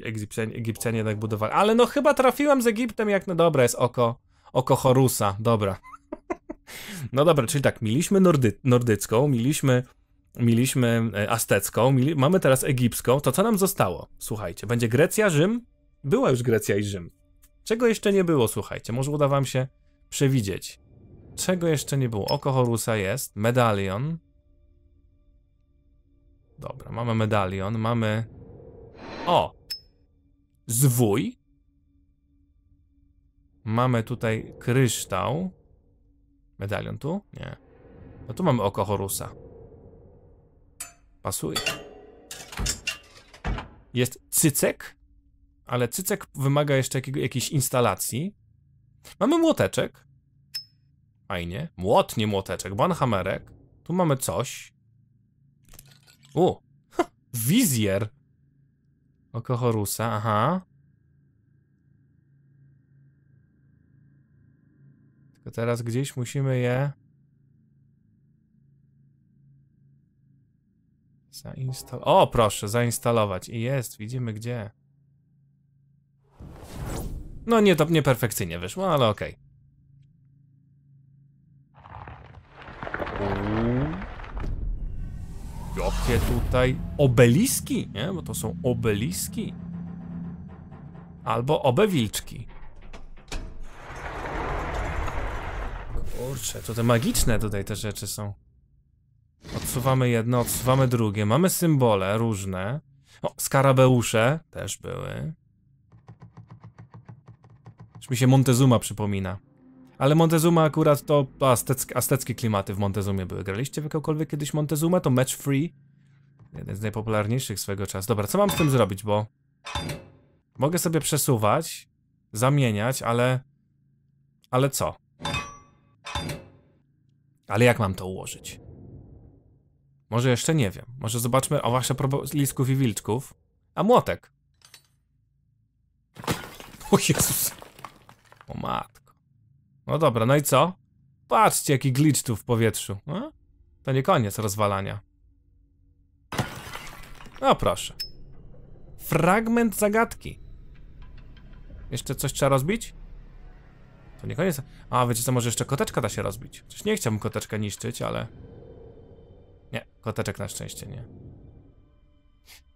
Egipcjanie, Egipcjanie tak budowali. Ale no chyba trafiłem z Egiptem jak na no dobre jest oko, oko Horusa. Dobra. No dobra, czyli tak, mieliśmy nordy, nordycką, mieliśmy, mieliśmy e, aztecką, mieli, mamy teraz egipską. To co nam zostało? Słuchajcie, będzie Grecja, Rzym? Była już Grecja i Rzym. Czego jeszcze nie było, słuchajcie? Może uda wam się przewidzieć. Czego jeszcze nie było? Oko Horusa jest, medalion. Dobra, mamy medalion, mamy... O! Zwój. Mamy tutaj kryształ. Medalion tu? Nie. No tu mamy oko Horusa. Pasuje. Jest cycek, ale cycek wymaga jeszcze jakiego, jakiejś instalacji. Mamy młoteczek. Fajnie. Młot, nie młoteczek. Banhamerek. Tu mamy coś. U. Ha, wizjer. Oko Horusa, aha. Tylko teraz gdzieś musimy je... Zainstalować. O, proszę, zainstalować. I jest, widzimy gdzie. No nie, to nie perfekcyjnie wyszło, ale okej. Okay. Jakie tutaj obeliski, nie? Bo to są obeliski. Albo obewilczki. Kurczę, to te magiczne tutaj te rzeczy są. Odsuwamy jedno, odsuwamy drugie. Mamy symbole różne. O, skarabeusze też były. Już mi się Montezuma przypomina. Ale Montezuma akurat to, to klimaty w Montezumie były. Graliście w jakąkolwiek kiedyś Montezuma? To Match Free. Jeden z najpopularniejszych swego czasu. Dobra, co mam z tym zrobić, bo... Mogę sobie przesuwać, zamieniać, ale... Ale co? Ale jak mam to ułożyć? Może jeszcze nie wiem. Może zobaczmy, o wasze lisków i wilczków. A młotek. O Jezus. O mat. No dobra, no i co? Patrzcie jaki glitch tu w powietrzu. No? To nie koniec rozwalania. No proszę. Fragment zagadki. Jeszcze coś trzeba rozbić? To nie koniec. A, wiecie co, może jeszcze koteczka da się rozbić. Chociaż nie chciałbym koteczkę niszczyć, ale... Nie, koteczek na szczęście nie.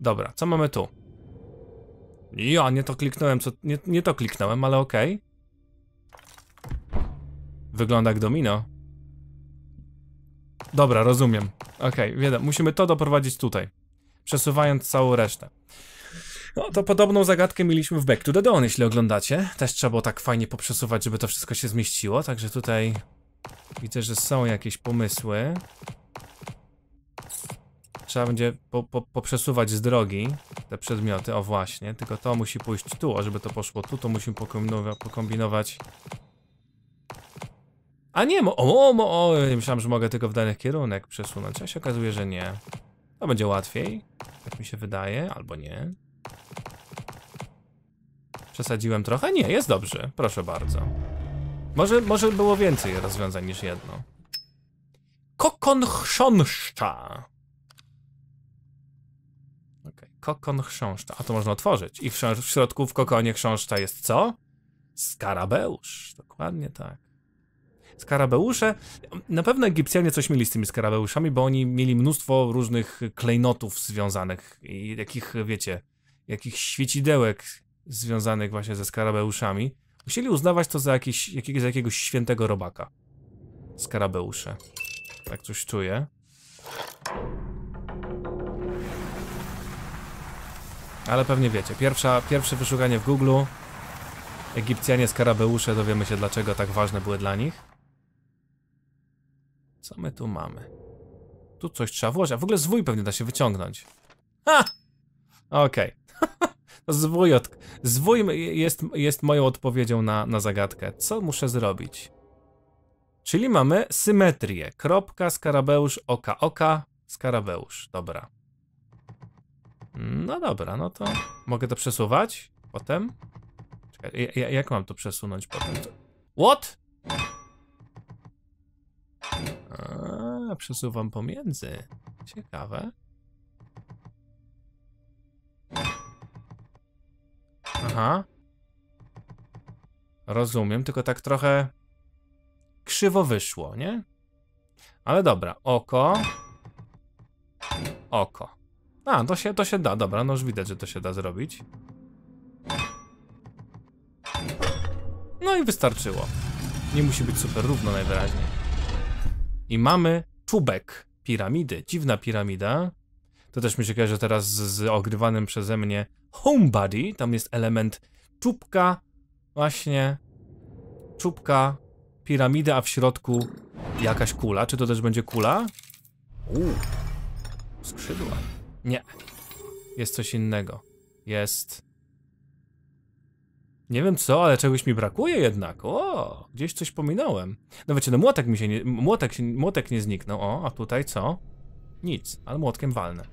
Dobra, co mamy tu? Ja nie to kliknąłem, co... Nie, nie to kliknąłem, ale okej. Okay. Wygląda jak domino. Dobra, rozumiem. Ok, wiadomo. Musimy to doprowadzić tutaj. Przesuwając całą resztę. No to podobną zagadkę mieliśmy w Back to the Dawn, jeśli oglądacie. Też trzeba było tak fajnie poprzesuwać, żeby to wszystko się zmieściło. Także tutaj widzę, że są jakieś pomysły. Trzeba będzie po, po, poprzesuwać z drogi te przedmioty, o właśnie, tylko to musi pójść tu, a żeby to poszło tu, to musimy pokombinować a nie, mo o, mo o, myślałem, że mogę tylko w dany kierunek przesunąć, a się okazuje, że nie. To będzie łatwiej, tak mi się wydaje, albo nie. Przesadziłem trochę? Nie, jest dobrze, proszę bardzo. Może, może było więcej rozwiązań niż jedno. chrząszcza. Ok, kokon chrząszcza. A to można otworzyć. I w, w środku w kokonie chrząszcza jest co? Skarabeusz. Dokładnie tak skarabeusze. Na pewno Egipcjanie coś mieli z tymi skarabeuszami, bo oni mieli mnóstwo różnych klejnotów związanych i jakich, wiecie, jakich świecidełek związanych właśnie ze skarabeuszami. Musieli uznawać to za, jakiś, jakiego, za jakiegoś świętego robaka. Skarabeusze. Tak coś czuję. Ale pewnie wiecie, pierwsza, pierwsze wyszukanie w Google Egipcjanie skarabeusze, dowiemy się dlaczego tak ważne były dla nich. Co my tu mamy? Tu coś trzeba włożyć, a w ogóle zwój pewnie da się wyciągnąć. Ha! Okej. Okay. No zwój, od... zwój jest, jest moją odpowiedzią na, na zagadkę. Co muszę zrobić? Czyli mamy symetrię. Kropka, skarabeusz, oka, oka, skarabeusz. Dobra. No dobra, no to mogę to przesuwać potem? Czekaj, jak mam to przesunąć potem? What? A, przesuwam pomiędzy. Ciekawe. Aha. Rozumiem, tylko tak trochę krzywo wyszło, nie? Ale dobra, oko. Oko. A, to się, to się da, dobra, no już widać, że to się da zrobić. No i wystarczyło. Nie musi być super równo najwyraźniej. I mamy czubek piramidy. Dziwna piramida. To też mi się kojarzy teraz z, z ogrywanym przeze mnie Homebody. Tam jest element czubka, właśnie czubka, piramidy, a w środku jakaś kula. Czy to też będzie kula? Uuu, skrzydła. Nie, jest coś innego. Jest nie wiem co, ale czegoś mi brakuje jednak. O, gdzieś coś pominąłem. No wiecie, no młotek mi się nie... Młotek, młotek nie zniknął. O, a tutaj co? Nic, ale młotkiem walnę.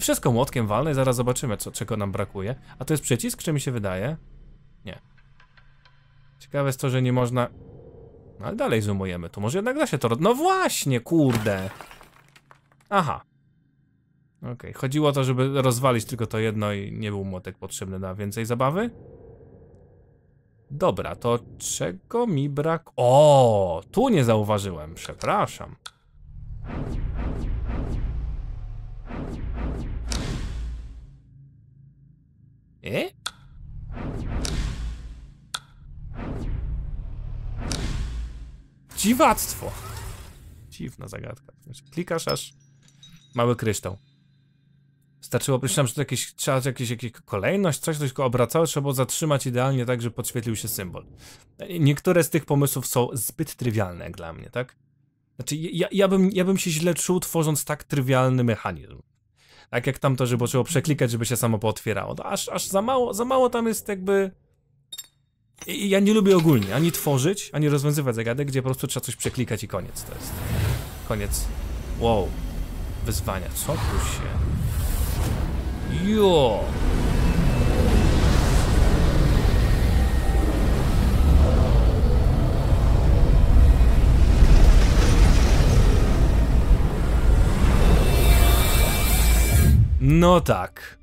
Wszystko młotkiem walnę i zaraz zobaczymy, co, czego nam brakuje. A to jest przycisk, czy mi się wydaje? Nie. Ciekawe jest to, że nie można... No ale dalej zoomujemy. Tu może jednak da się to... No właśnie, kurde! Aha. Okej, okay. chodziło o to, żeby rozwalić tylko to jedno i nie był młotek potrzebny na więcej zabawy? Dobra, to czego mi brak... O, tu nie zauważyłem, przepraszam. E? Dziwactwo. Dziwna zagadka. Klikasz aż mały kryształ. Starczyło, myślałem, że to jakieś, trzeba jakieś, jakieś kolejność, coś, coś go obracało, trzeba było zatrzymać idealnie tak, żeby podświetlił się symbol. Niektóre z tych pomysłów są zbyt trywialne dla mnie, tak? Znaczy, ja, ja, bym, ja bym się źle czuł tworząc tak trywialny mechanizm. Tak jak tamto, żeby trzeba przeklikać, żeby się samo pootwierało. To aż, aż za mało, za mało tam jest jakby... I, ja nie lubię ogólnie ani tworzyć, ani rozwiązywać zagadek, gdzie po prostu trzeba coś przeklikać i koniec. To jest... Koniec. Wow. Wyzwania. Co tu się... Jo! No tak.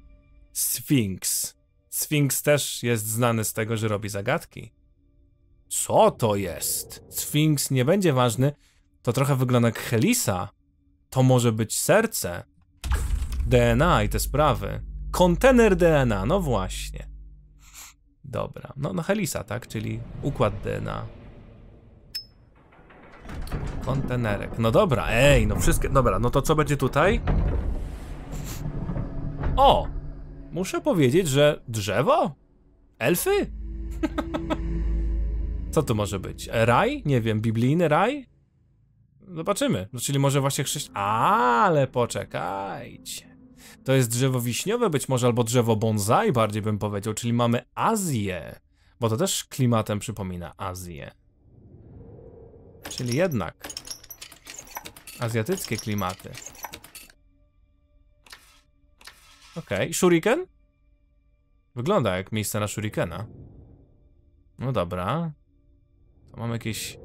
Sfinks. Sfinks też jest znany z tego, że robi zagadki. Co to jest? Sfinks nie będzie ważny. To trochę wygląda jak Helisa. To może być serce. DNA i te sprawy. Kontener DNA, no właśnie. Dobra, no, no Helisa, tak? Czyli układ DNA. Kontenerek. No dobra, ej, no wszystkie. Dobra, no to co będzie tutaj? O! Muszę powiedzieć, że drzewo? Elfy? co to może być? Raj? Nie wiem, biblijny raj? Zobaczymy. No, czyli może właśnie chrześcijan. Ale poczekajcie. To jest drzewo wiśniowe być może, albo drzewo bonsai bardziej bym powiedział, czyli mamy Azję, bo to też klimatem przypomina Azję. Czyli jednak azjatyckie klimaty. Okej, okay. shuriken? Wygląda jak miejsce na shurikena. No dobra. To mamy jakieś...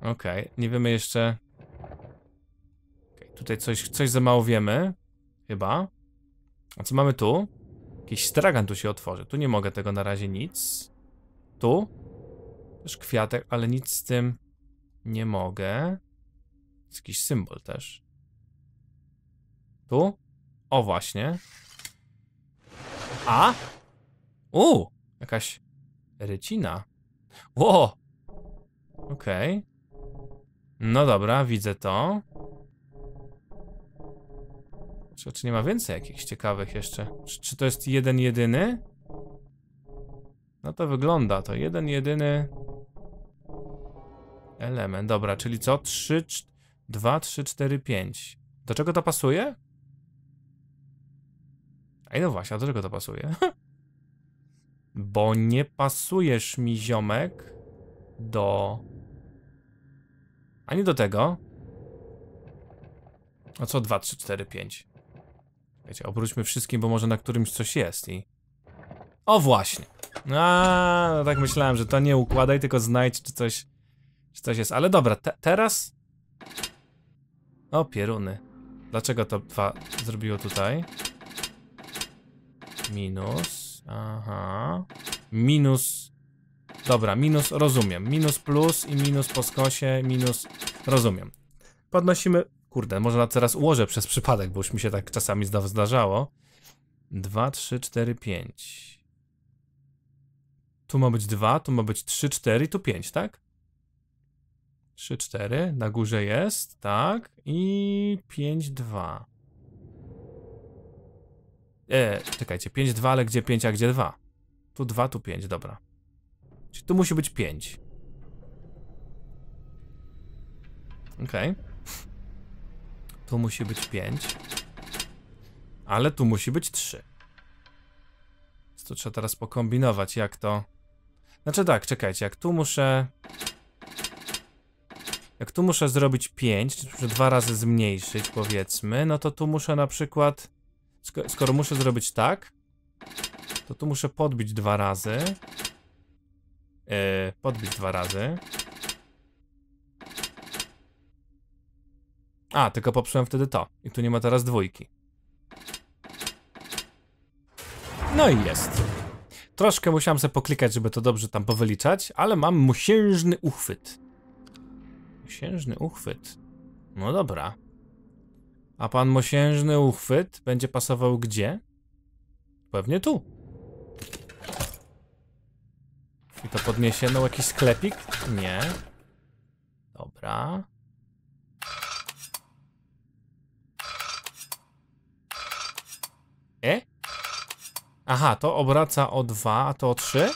Okej, okay. nie wiemy jeszcze... Tutaj coś, coś za mało wiemy. Chyba. A co mamy tu? Jakiś stragan tu się otworzy. Tu nie mogę tego na razie nic. Tu? Też kwiatek, ale nic z tym nie mogę. Jest jakiś symbol też. Tu? O właśnie. A? U! Jakaś rycina. Ło! Okej. Okay. No dobra, widzę to. Czy, czy nie ma więcej jakichś ciekawych jeszcze? Czy, czy to jest jeden jedyny? No to wygląda to. Jeden jedyny element. Dobra, czyli co? 3, 2, 3, 4, 5. Do czego to pasuje? Ej, no właśnie, a do czego to pasuje? Bo nie pasujesz mi, ziomek, do... Ani do tego. A co 2, 3, 4, 5? Wiecie, obróćmy wszystkim, bo może na którymś coś jest i... O właśnie! A, no tak myślałem, że to nie układaj, tylko znajdź, czy coś... Czy coś jest, ale dobra, te teraz... O, pieruny. Dlaczego to dwa zrobiło tutaj? Minus. Aha. Minus. Dobra, minus, rozumiem. Minus plus i minus po skosie, minus... Rozumiem. Podnosimy Kurde, może na teraz ułożę przez przypadek, bo już mi się tak czasami zdarzało. 2, 3, 4, 5. Tu ma być 2, tu ma być 3, 4 i tu 5, tak? 3, 4, na górze jest, tak, i 5, 2. Eee, czekajcie, 5, 2, ale gdzie 5, a gdzie 2? Tu 2, tu 5, dobra. Czyli tu musi być 5. Okej. Okay. Tu musi być 5. Ale tu musi być 3. Więc tu trzeba teraz pokombinować, jak to... Znaczy tak, czekajcie, jak tu muszę... Jak tu muszę zrobić 5, czy dwa razy zmniejszyć, powiedzmy, no to tu muszę na przykład... Skoro, skoro muszę zrobić tak, to tu muszę podbić dwa razy. Yy, podbić dwa razy. A, tylko popsułem wtedy to. I tu nie ma teraz dwójki. No i jest. Troszkę musiałem sobie poklikać, żeby to dobrze tam powyliczać, ale mam musiężny uchwyt. Musiężny uchwyt. No dobra. A pan mosiężny uchwyt będzie pasował gdzie? Pewnie tu. I to podniesie, no jakiś sklepik? Nie. Dobra. E? Aha, to obraca o 2, a to o 3?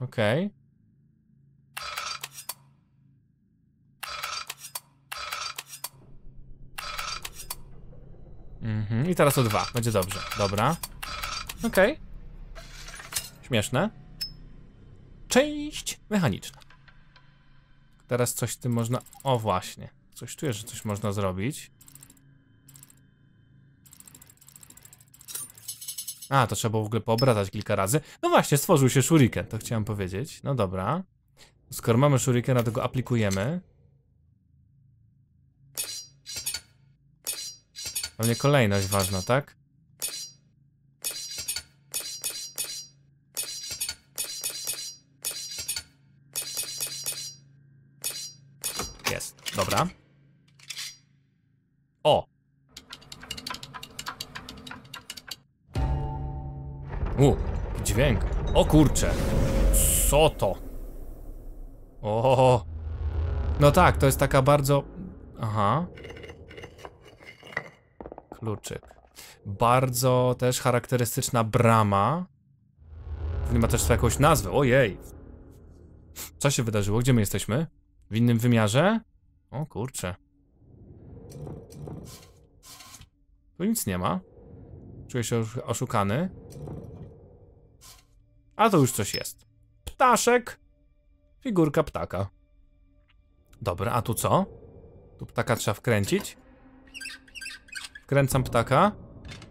Okej. Okay. Mhm, i teraz o 2, będzie dobrze, dobra. Okej. Okay. Śmieszne. Część mechaniczna. Teraz coś z tym można... O właśnie, coś tu jeszcze coś można zrobić. A, to trzeba było w ogóle poobracać kilka razy. No właśnie, stworzył się shuriken, to chciałem powiedzieć. No dobra. Skoro mamy shurikena, to go aplikujemy. Pewnie kolejność ważna, tak? Jest, dobra. O! U, dźwięk. O kurcze. Co to? O. No tak, to jest taka bardzo... Aha. Kluczyk. Bardzo też charakterystyczna brama. Nie ma też tu jakąś nazwę, ojej. Co się wydarzyło? Gdzie my jesteśmy? W innym wymiarze? O kurcze. Tu nic nie ma. Czuję się oszukany. A to już coś jest. Ptaszek. Figurka ptaka. Dobra, a tu co? Tu ptaka trzeba wkręcić. Wkręcam ptaka,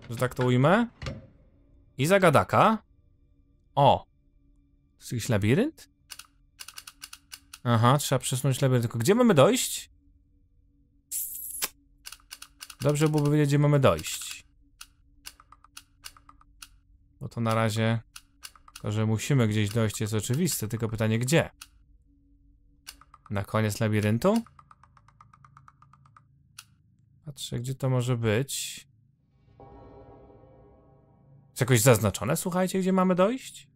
że tak to ujmę. I zagadaka. O! To jest jakiś labirynt? Aha, trzeba przesunąć labirynt. Tylko gdzie mamy dojść? Dobrze byłoby wiedzieć, gdzie mamy dojść. Bo to na razie... To, że musimy gdzieś dojść jest oczywiste, tylko pytanie gdzie? Na koniec labiryntu? Patrzę, gdzie to może być. Jest jakoś zaznaczone, słuchajcie, gdzie mamy dojść?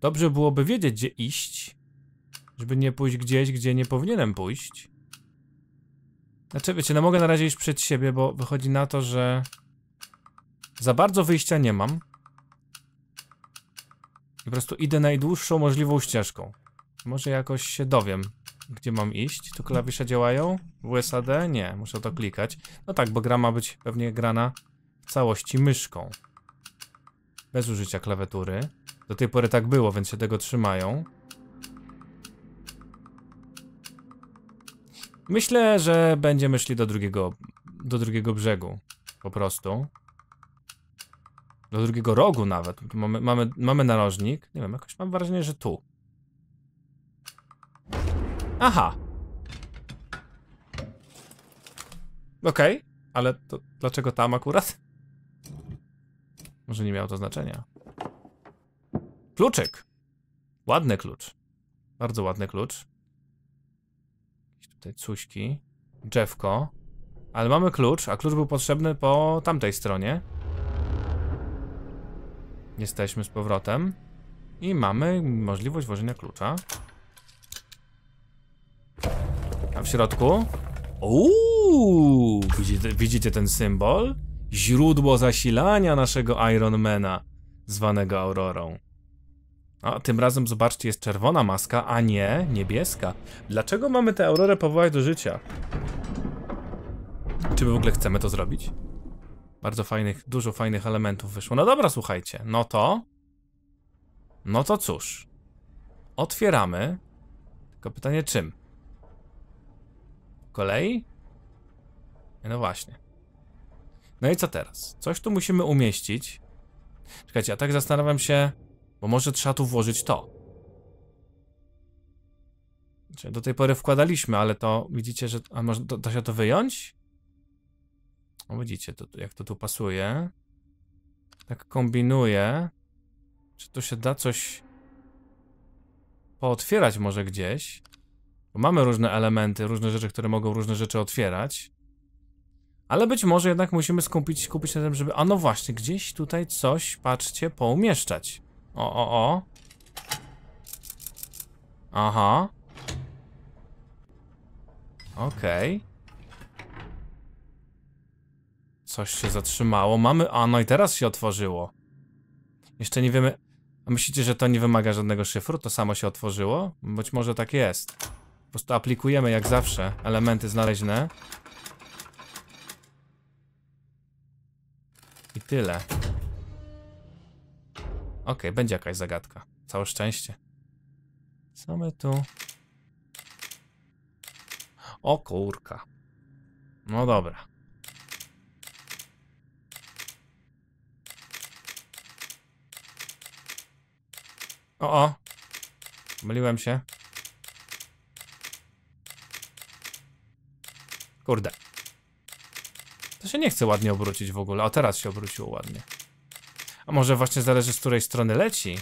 Dobrze byłoby wiedzieć, gdzie iść, żeby nie pójść gdzieś, gdzie nie powinienem pójść. Znaczy, wiecie, no mogę na razie iść przed siebie, bo wychodzi na to, że za bardzo wyjścia nie mam po prostu idę najdłuższą możliwą ścieżką. Może jakoś się dowiem, gdzie mam iść. Tu klawisze działają? WSAD? Nie, muszę to klikać. No tak, bo gra ma być pewnie grana w całości myszką. Bez użycia klawiatury. Do tej pory tak było, więc się tego trzymają. Myślę, że będziemy szli do drugiego, do drugiego brzegu. Po prostu do drugiego rogu nawet. Mamy, mamy, mamy narożnik. Nie wiem, jakoś mam wrażenie, że tu. Aha. Okej, okay, ale to dlaczego tam akurat? Może nie miało to znaczenia. Kluczyk. Ładny klucz. Bardzo ładny klucz. Jakieś tutaj cuśki. Drzewko. Ale mamy klucz, a klucz był potrzebny po tamtej stronie. Jesteśmy z powrotem. I mamy możliwość włożenia klucza. A w środku? Uuu, widzicie, widzicie ten symbol? Źródło zasilania naszego Ironmana, zwanego Aurorą. A tym razem zobaczcie, jest czerwona maska, a nie niebieska. Dlaczego mamy tę Aurorę powołać do życia? Czy my w ogóle chcemy to zrobić? Bardzo fajnych, dużo fajnych elementów wyszło. No dobra, słuchajcie, no to... No to cóż. Otwieramy. Tylko pytanie czym? Kolei? No właśnie. No i co teraz? Coś tu musimy umieścić. Czekajcie, a tak zastanawiam się, bo może trzeba tu włożyć to. Znaczy, do tej pory wkładaliśmy, ale to widzicie, że. A może da, się to wyjąć? No widzicie, to, jak to tu pasuje. Tak kombinuję. Czy tu się da coś pootwierać może gdzieś? Bo mamy różne elementy, różne rzeczy, które mogą różne rzeczy otwierać. Ale być może jednak musimy skupić, kupić na tym, żeby... A no właśnie, gdzieś tutaj coś, patrzcie, poumieszczać. O, o, o. Aha. Okej. Okay. Coś się zatrzymało. Mamy... A, no i teraz się otworzyło. Jeszcze nie wiemy... A myślicie, że to nie wymaga żadnego szyfru? To samo się otworzyło? Być może tak jest. Po prostu aplikujemy, jak zawsze, elementy znaleźne. I tyle. Ok, będzie jakaś zagadka. Całe szczęście. Co my tu? O kurka. No dobra. O, o. Myliłem się. Kurde. To się nie chce ładnie obrócić w ogóle. A teraz się obróciło ładnie. A może właśnie zależy z której strony leci?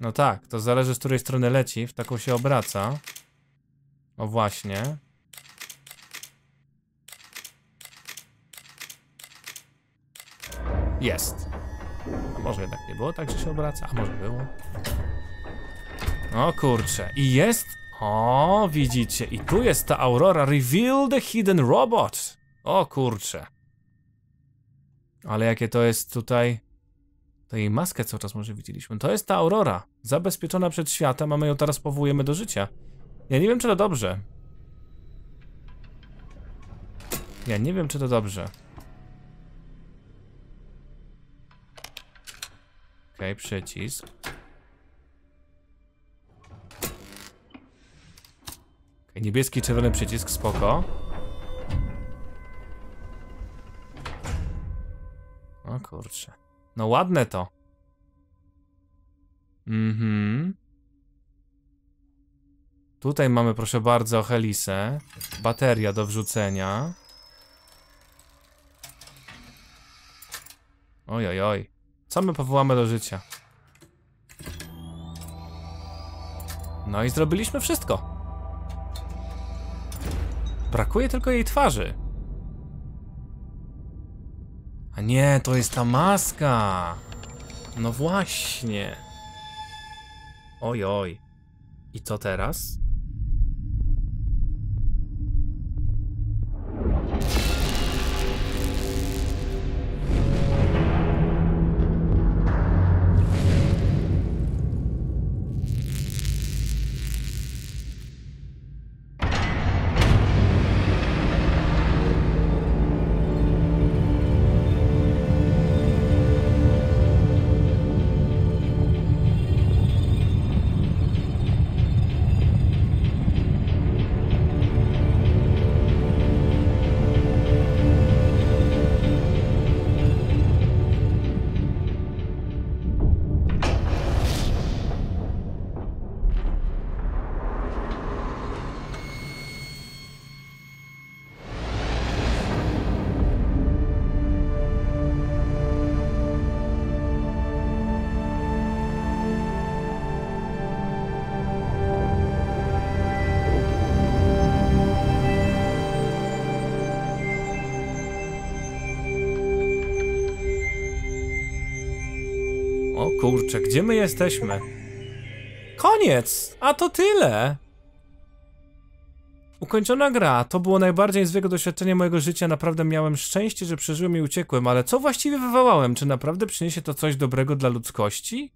No tak, to zależy z której strony leci. W taką się obraca. O właśnie. Jest. A może jednak nie było tak, że się obraca? A może było? O kurczę. I jest... O, widzicie. I tu jest ta Aurora. Reveal the hidden robot. O kurczę. Ale jakie to jest tutaj... To jej maskę cały czas może widzieliśmy. To jest ta Aurora. Zabezpieczona przed światem, a my ją teraz powołujemy do życia. Ja nie wiem, czy to dobrze. Ja nie wiem, czy to dobrze. okay, przycisk. Okay, niebieski, czerwony przycisk, spoko. O kurczę. No ładne to. Mhm. Tutaj mamy, proszę bardzo, helisę. Bateria do wrzucenia. Oj, oj, oj. Co my powołamy do życia? No i zrobiliśmy wszystko. Brakuje tylko jej twarzy. A nie, to jest ta maska. No właśnie. Oj, oj. I co teraz? kurczę, gdzie my jesteśmy? Koniec! A to tyle! Ukończona gra. To było najbardziej niezwykłe doświadczenie mojego życia. Naprawdę miałem szczęście, że przeżyłem i uciekłem, ale co właściwie wywołałem? Czy naprawdę przyniesie to coś dobrego dla ludzkości?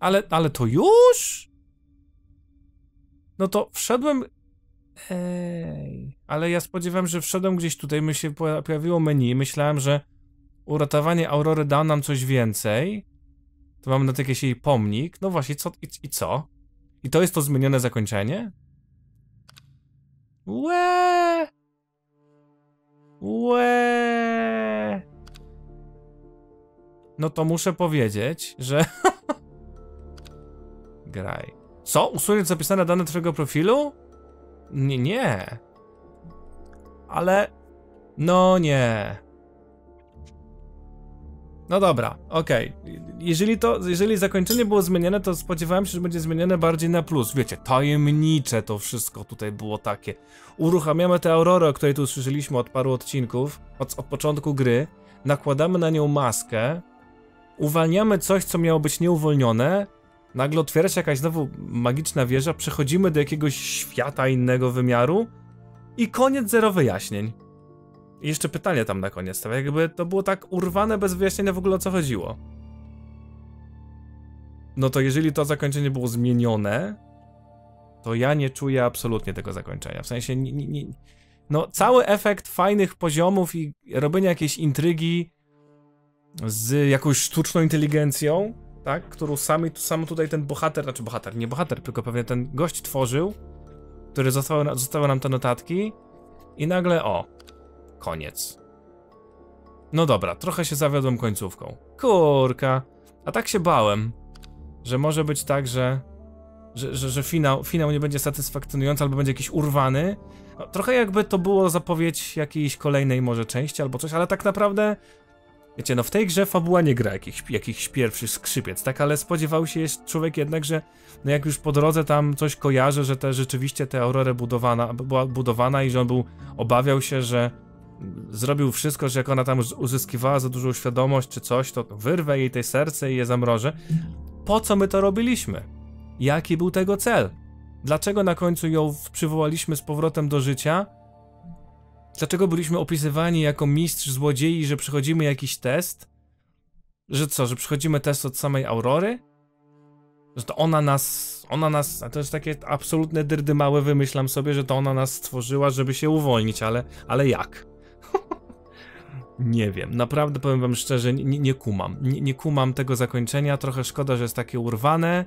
Ale, ale to już? No to wszedłem... Ej... Ale ja spodziewam, że wszedłem gdzieś tutaj, my się pojawiło menu i myślałem, że uratowanie Aurory da nam coś więcej to mamy na jakiś jej pomnik. No właśnie, co i, i, co? I to jest to zmienione zakończenie? Łe! Łe! No to muszę powiedzieć, że... Graj. Co? Usunięć zapisane dane twojego profilu? Nie, nie. Ale... No nie. No dobra, okej. Okay. Jeżeli to, jeżeli zakończenie było zmienione, to spodziewałem się, że będzie zmienione bardziej na plus. Wiecie, tajemnicze to wszystko tutaj było takie. Uruchamiamy tę aurorę, o której tu słyszeliśmy od paru odcinków, od, od początku gry. Nakładamy na nią maskę. Uwalniamy coś, co miało być nieuwolnione. Nagle otwiera się jakaś znowu magiczna wieża, przechodzimy do jakiegoś świata innego wymiaru. I koniec zero wyjaśnień. I jeszcze pytanie tam na koniec, tak jakby to było tak urwane bez wyjaśnienia w ogóle o co chodziło. No to jeżeli to zakończenie było zmienione, to ja nie czuję absolutnie tego zakończenia. W sensie, nie, nie, nie. no cały efekt fajnych poziomów i robienia jakiejś intrygi z jakąś sztuczną inteligencją, tak, którą sami, sam tutaj ten bohater, znaczy bohater, nie bohater, tylko pewnie ten gość tworzył, który został, zostały nam te notatki i nagle o, Koniec. No dobra, trochę się zawiodłem końcówką. Kurka. A tak się bałem, że może być tak, że, że, że, że finał, finał nie będzie satysfakcjonujący albo będzie jakiś urwany. No, trochę jakby to było zapowiedź jakiejś kolejnej może części albo coś, ale tak naprawdę Wiecie, no w tej grze fabuła nie gra jakichś, jakichś pierwszych skrzypiec, tak, ale spodziewał się jest człowiek jednak, że no jak już po drodze tam coś kojarzy, że te rzeczywiście tę aurorę budowana, była budowana i że on był, obawiał się, że zrobił wszystko, że jak ona tam uzyskiwała za dużą świadomość czy coś, to wyrwę jej tej serce i je zamrożę. Po co my to robiliśmy? Jaki był tego cel? Dlaczego na końcu ją przywołaliśmy z powrotem do życia? Dlaczego byliśmy opisywani jako mistrz złodziei, że przychodzimy jakiś test? Że co, że przychodzimy test od samej Aurory? Że to ona nas, ona nas, a to jest takie absolutne dyrdy małe, wymyślam sobie, że to ona nas stworzyła, żeby się uwolnić, ale, ale jak? nie wiem. Naprawdę powiem wam szczerze, nie, nie kumam. Nie, nie, kumam tego zakończenia, trochę szkoda, że jest takie urwane.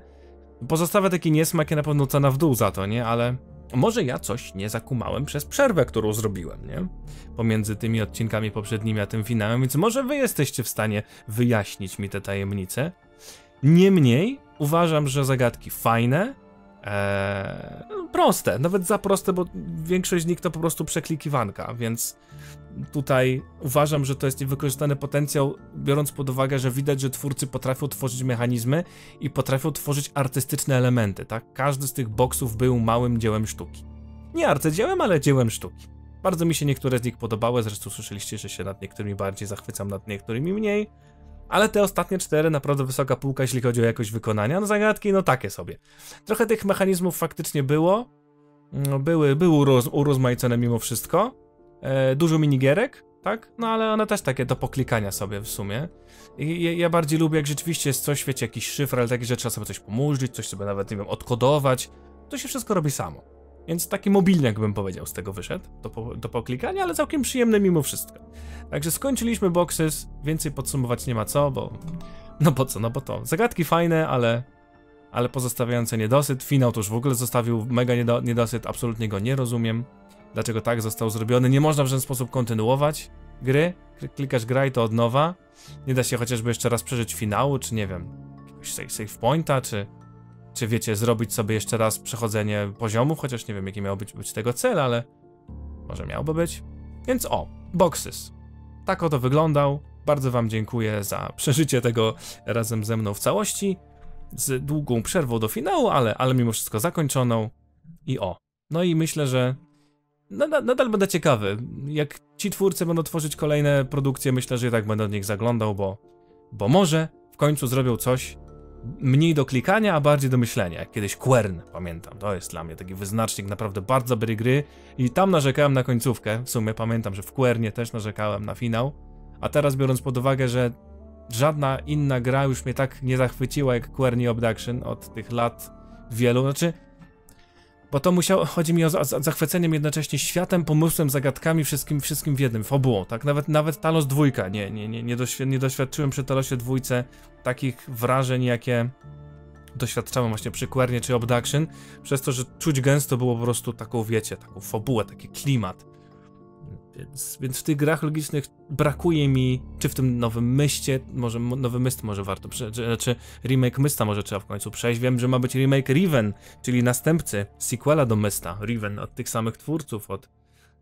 Pozostawia taki niesmak i na pewno cena w dół za to, nie? Ale może ja coś nie zakumałem przez przerwę, którą zrobiłem, nie? Pomiędzy tymi odcinkami poprzednimi a tym finałem, więc może wy jesteście w stanie wyjaśnić mi te tajemnice. Niemniej uważam, że zagadki fajne, Eee, proste, nawet za proste, bo większość z nich to po prostu przeklikiwanka, więc tutaj uważam, że to jest niewykorzystany potencjał, biorąc pod uwagę, że widać, że twórcy potrafią tworzyć mechanizmy i potrafią tworzyć artystyczne elementy, tak? Każdy z tych boksów był małym dziełem sztuki. Nie arcydziełem, ale dziełem sztuki. Bardzo mi się niektóre z nich podobały, zresztą słyszeliście, że się nad niektórymi bardziej zachwycam, nad niektórymi mniej. Ale te ostatnie cztery naprawdę wysoka półka, jeśli chodzi o jakość wykonania. No zagadki, no takie sobie. Trochę tych mechanizmów faktycznie było. Mm, były były urozmaicone mimo wszystko. E, dużo minigierek, tak? No ale one też takie do poklikania sobie w sumie. I ja, ja bardziej lubię, jak rzeczywiście jest coś, wiecie, jakiś szyfr, ale takie rzeczy trzeba sobie coś pomurzyć, coś sobie nawet, nie wiem, odkodować. To się wszystko robi samo. Więc taki mobilny jakbym powiedział z tego wyszedł, do, po, do poklikania, ale całkiem przyjemny mimo wszystko. Także skończyliśmy boxes, więcej podsumować nie ma co, bo... No po co, no bo to zagadki fajne, ale... Ale pozostawiające niedosyt, finał to już w ogóle zostawił mega niedo, niedosyt, absolutnie go nie rozumiem dlaczego tak został zrobiony. Nie można w żaden sposób kontynuować gry. Klikasz graj to od nowa. Nie da się chociażby jeszcze raz przeżyć finału, czy nie wiem, jakiegoś save pointa, czy, czy wiecie, zrobić sobie jeszcze raz przechodzenie poziomów, chociaż nie wiem, jaki miał być, być tego cel, ale może miałby być. Więc o, boxes. Tak oto wyglądał. Bardzo wam dziękuję za przeżycie tego razem ze mną w całości. Z długą przerwą do finału, ale, ale mimo wszystko zakończoną. I o. No i myślę, że nadal, będę ciekawy. Jak ci twórcy będą tworzyć kolejne produkcje, myślę, że i tak będę od nich zaglądał, bo, bo może w końcu zrobią coś mniej do klikania, a bardziej do myślenia. Jak kiedyś Quern, pamiętam, to jest dla mnie taki wyznacznik naprawdę bardzo dobrej gry i tam narzekałem na końcówkę. W sumie pamiętam, że w Quernie też narzekałem na finał, a teraz biorąc pod uwagę, że żadna inna gra już mnie tak nie zachwyciła jak Querni Abduction od tych lat wielu, znaczy bo to musiało, chodzi mi o, o zachwyceniem jednocześnie światem, pomysłem, zagadkami, wszystkim, wszystkim w jednym, fabułą, tak? Nawet, nawet Talos dwójka, nie, nie, nie, nie, doświ nie doświadczyłem przy Talosie dwójce takich wrażeń, jakie doświadczałem właśnie przy Quernie czy Obduction, przez to, że czuć gęsto było po prostu taką, wiecie, taką fabułę, taki klimat więc, więc w tych grach logicznych brakuje mi, czy w tym nowym myście, może nowy myst może warto, czy, czy znaczy remake mysta może trzeba w końcu przejść. Wiem, że ma być remake Riven, czyli następcy sequela do mysta. Riven od tych samych twórców, od.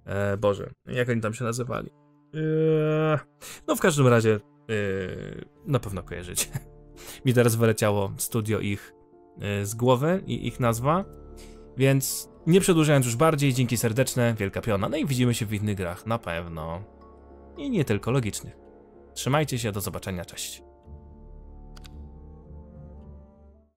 E, Boże, jak oni tam się nazywali? Eee, no w każdym razie e, na pewno kojarzycie. Mi teraz wyleciało studio ich e, z głowy i ich nazwa. Więc nie przedłużając już bardziej, dzięki serdeczne, wielka piona. No i widzimy się w innych grach, na pewno. I nie tylko logicznych. Trzymajcie się, do zobaczenia, cześć.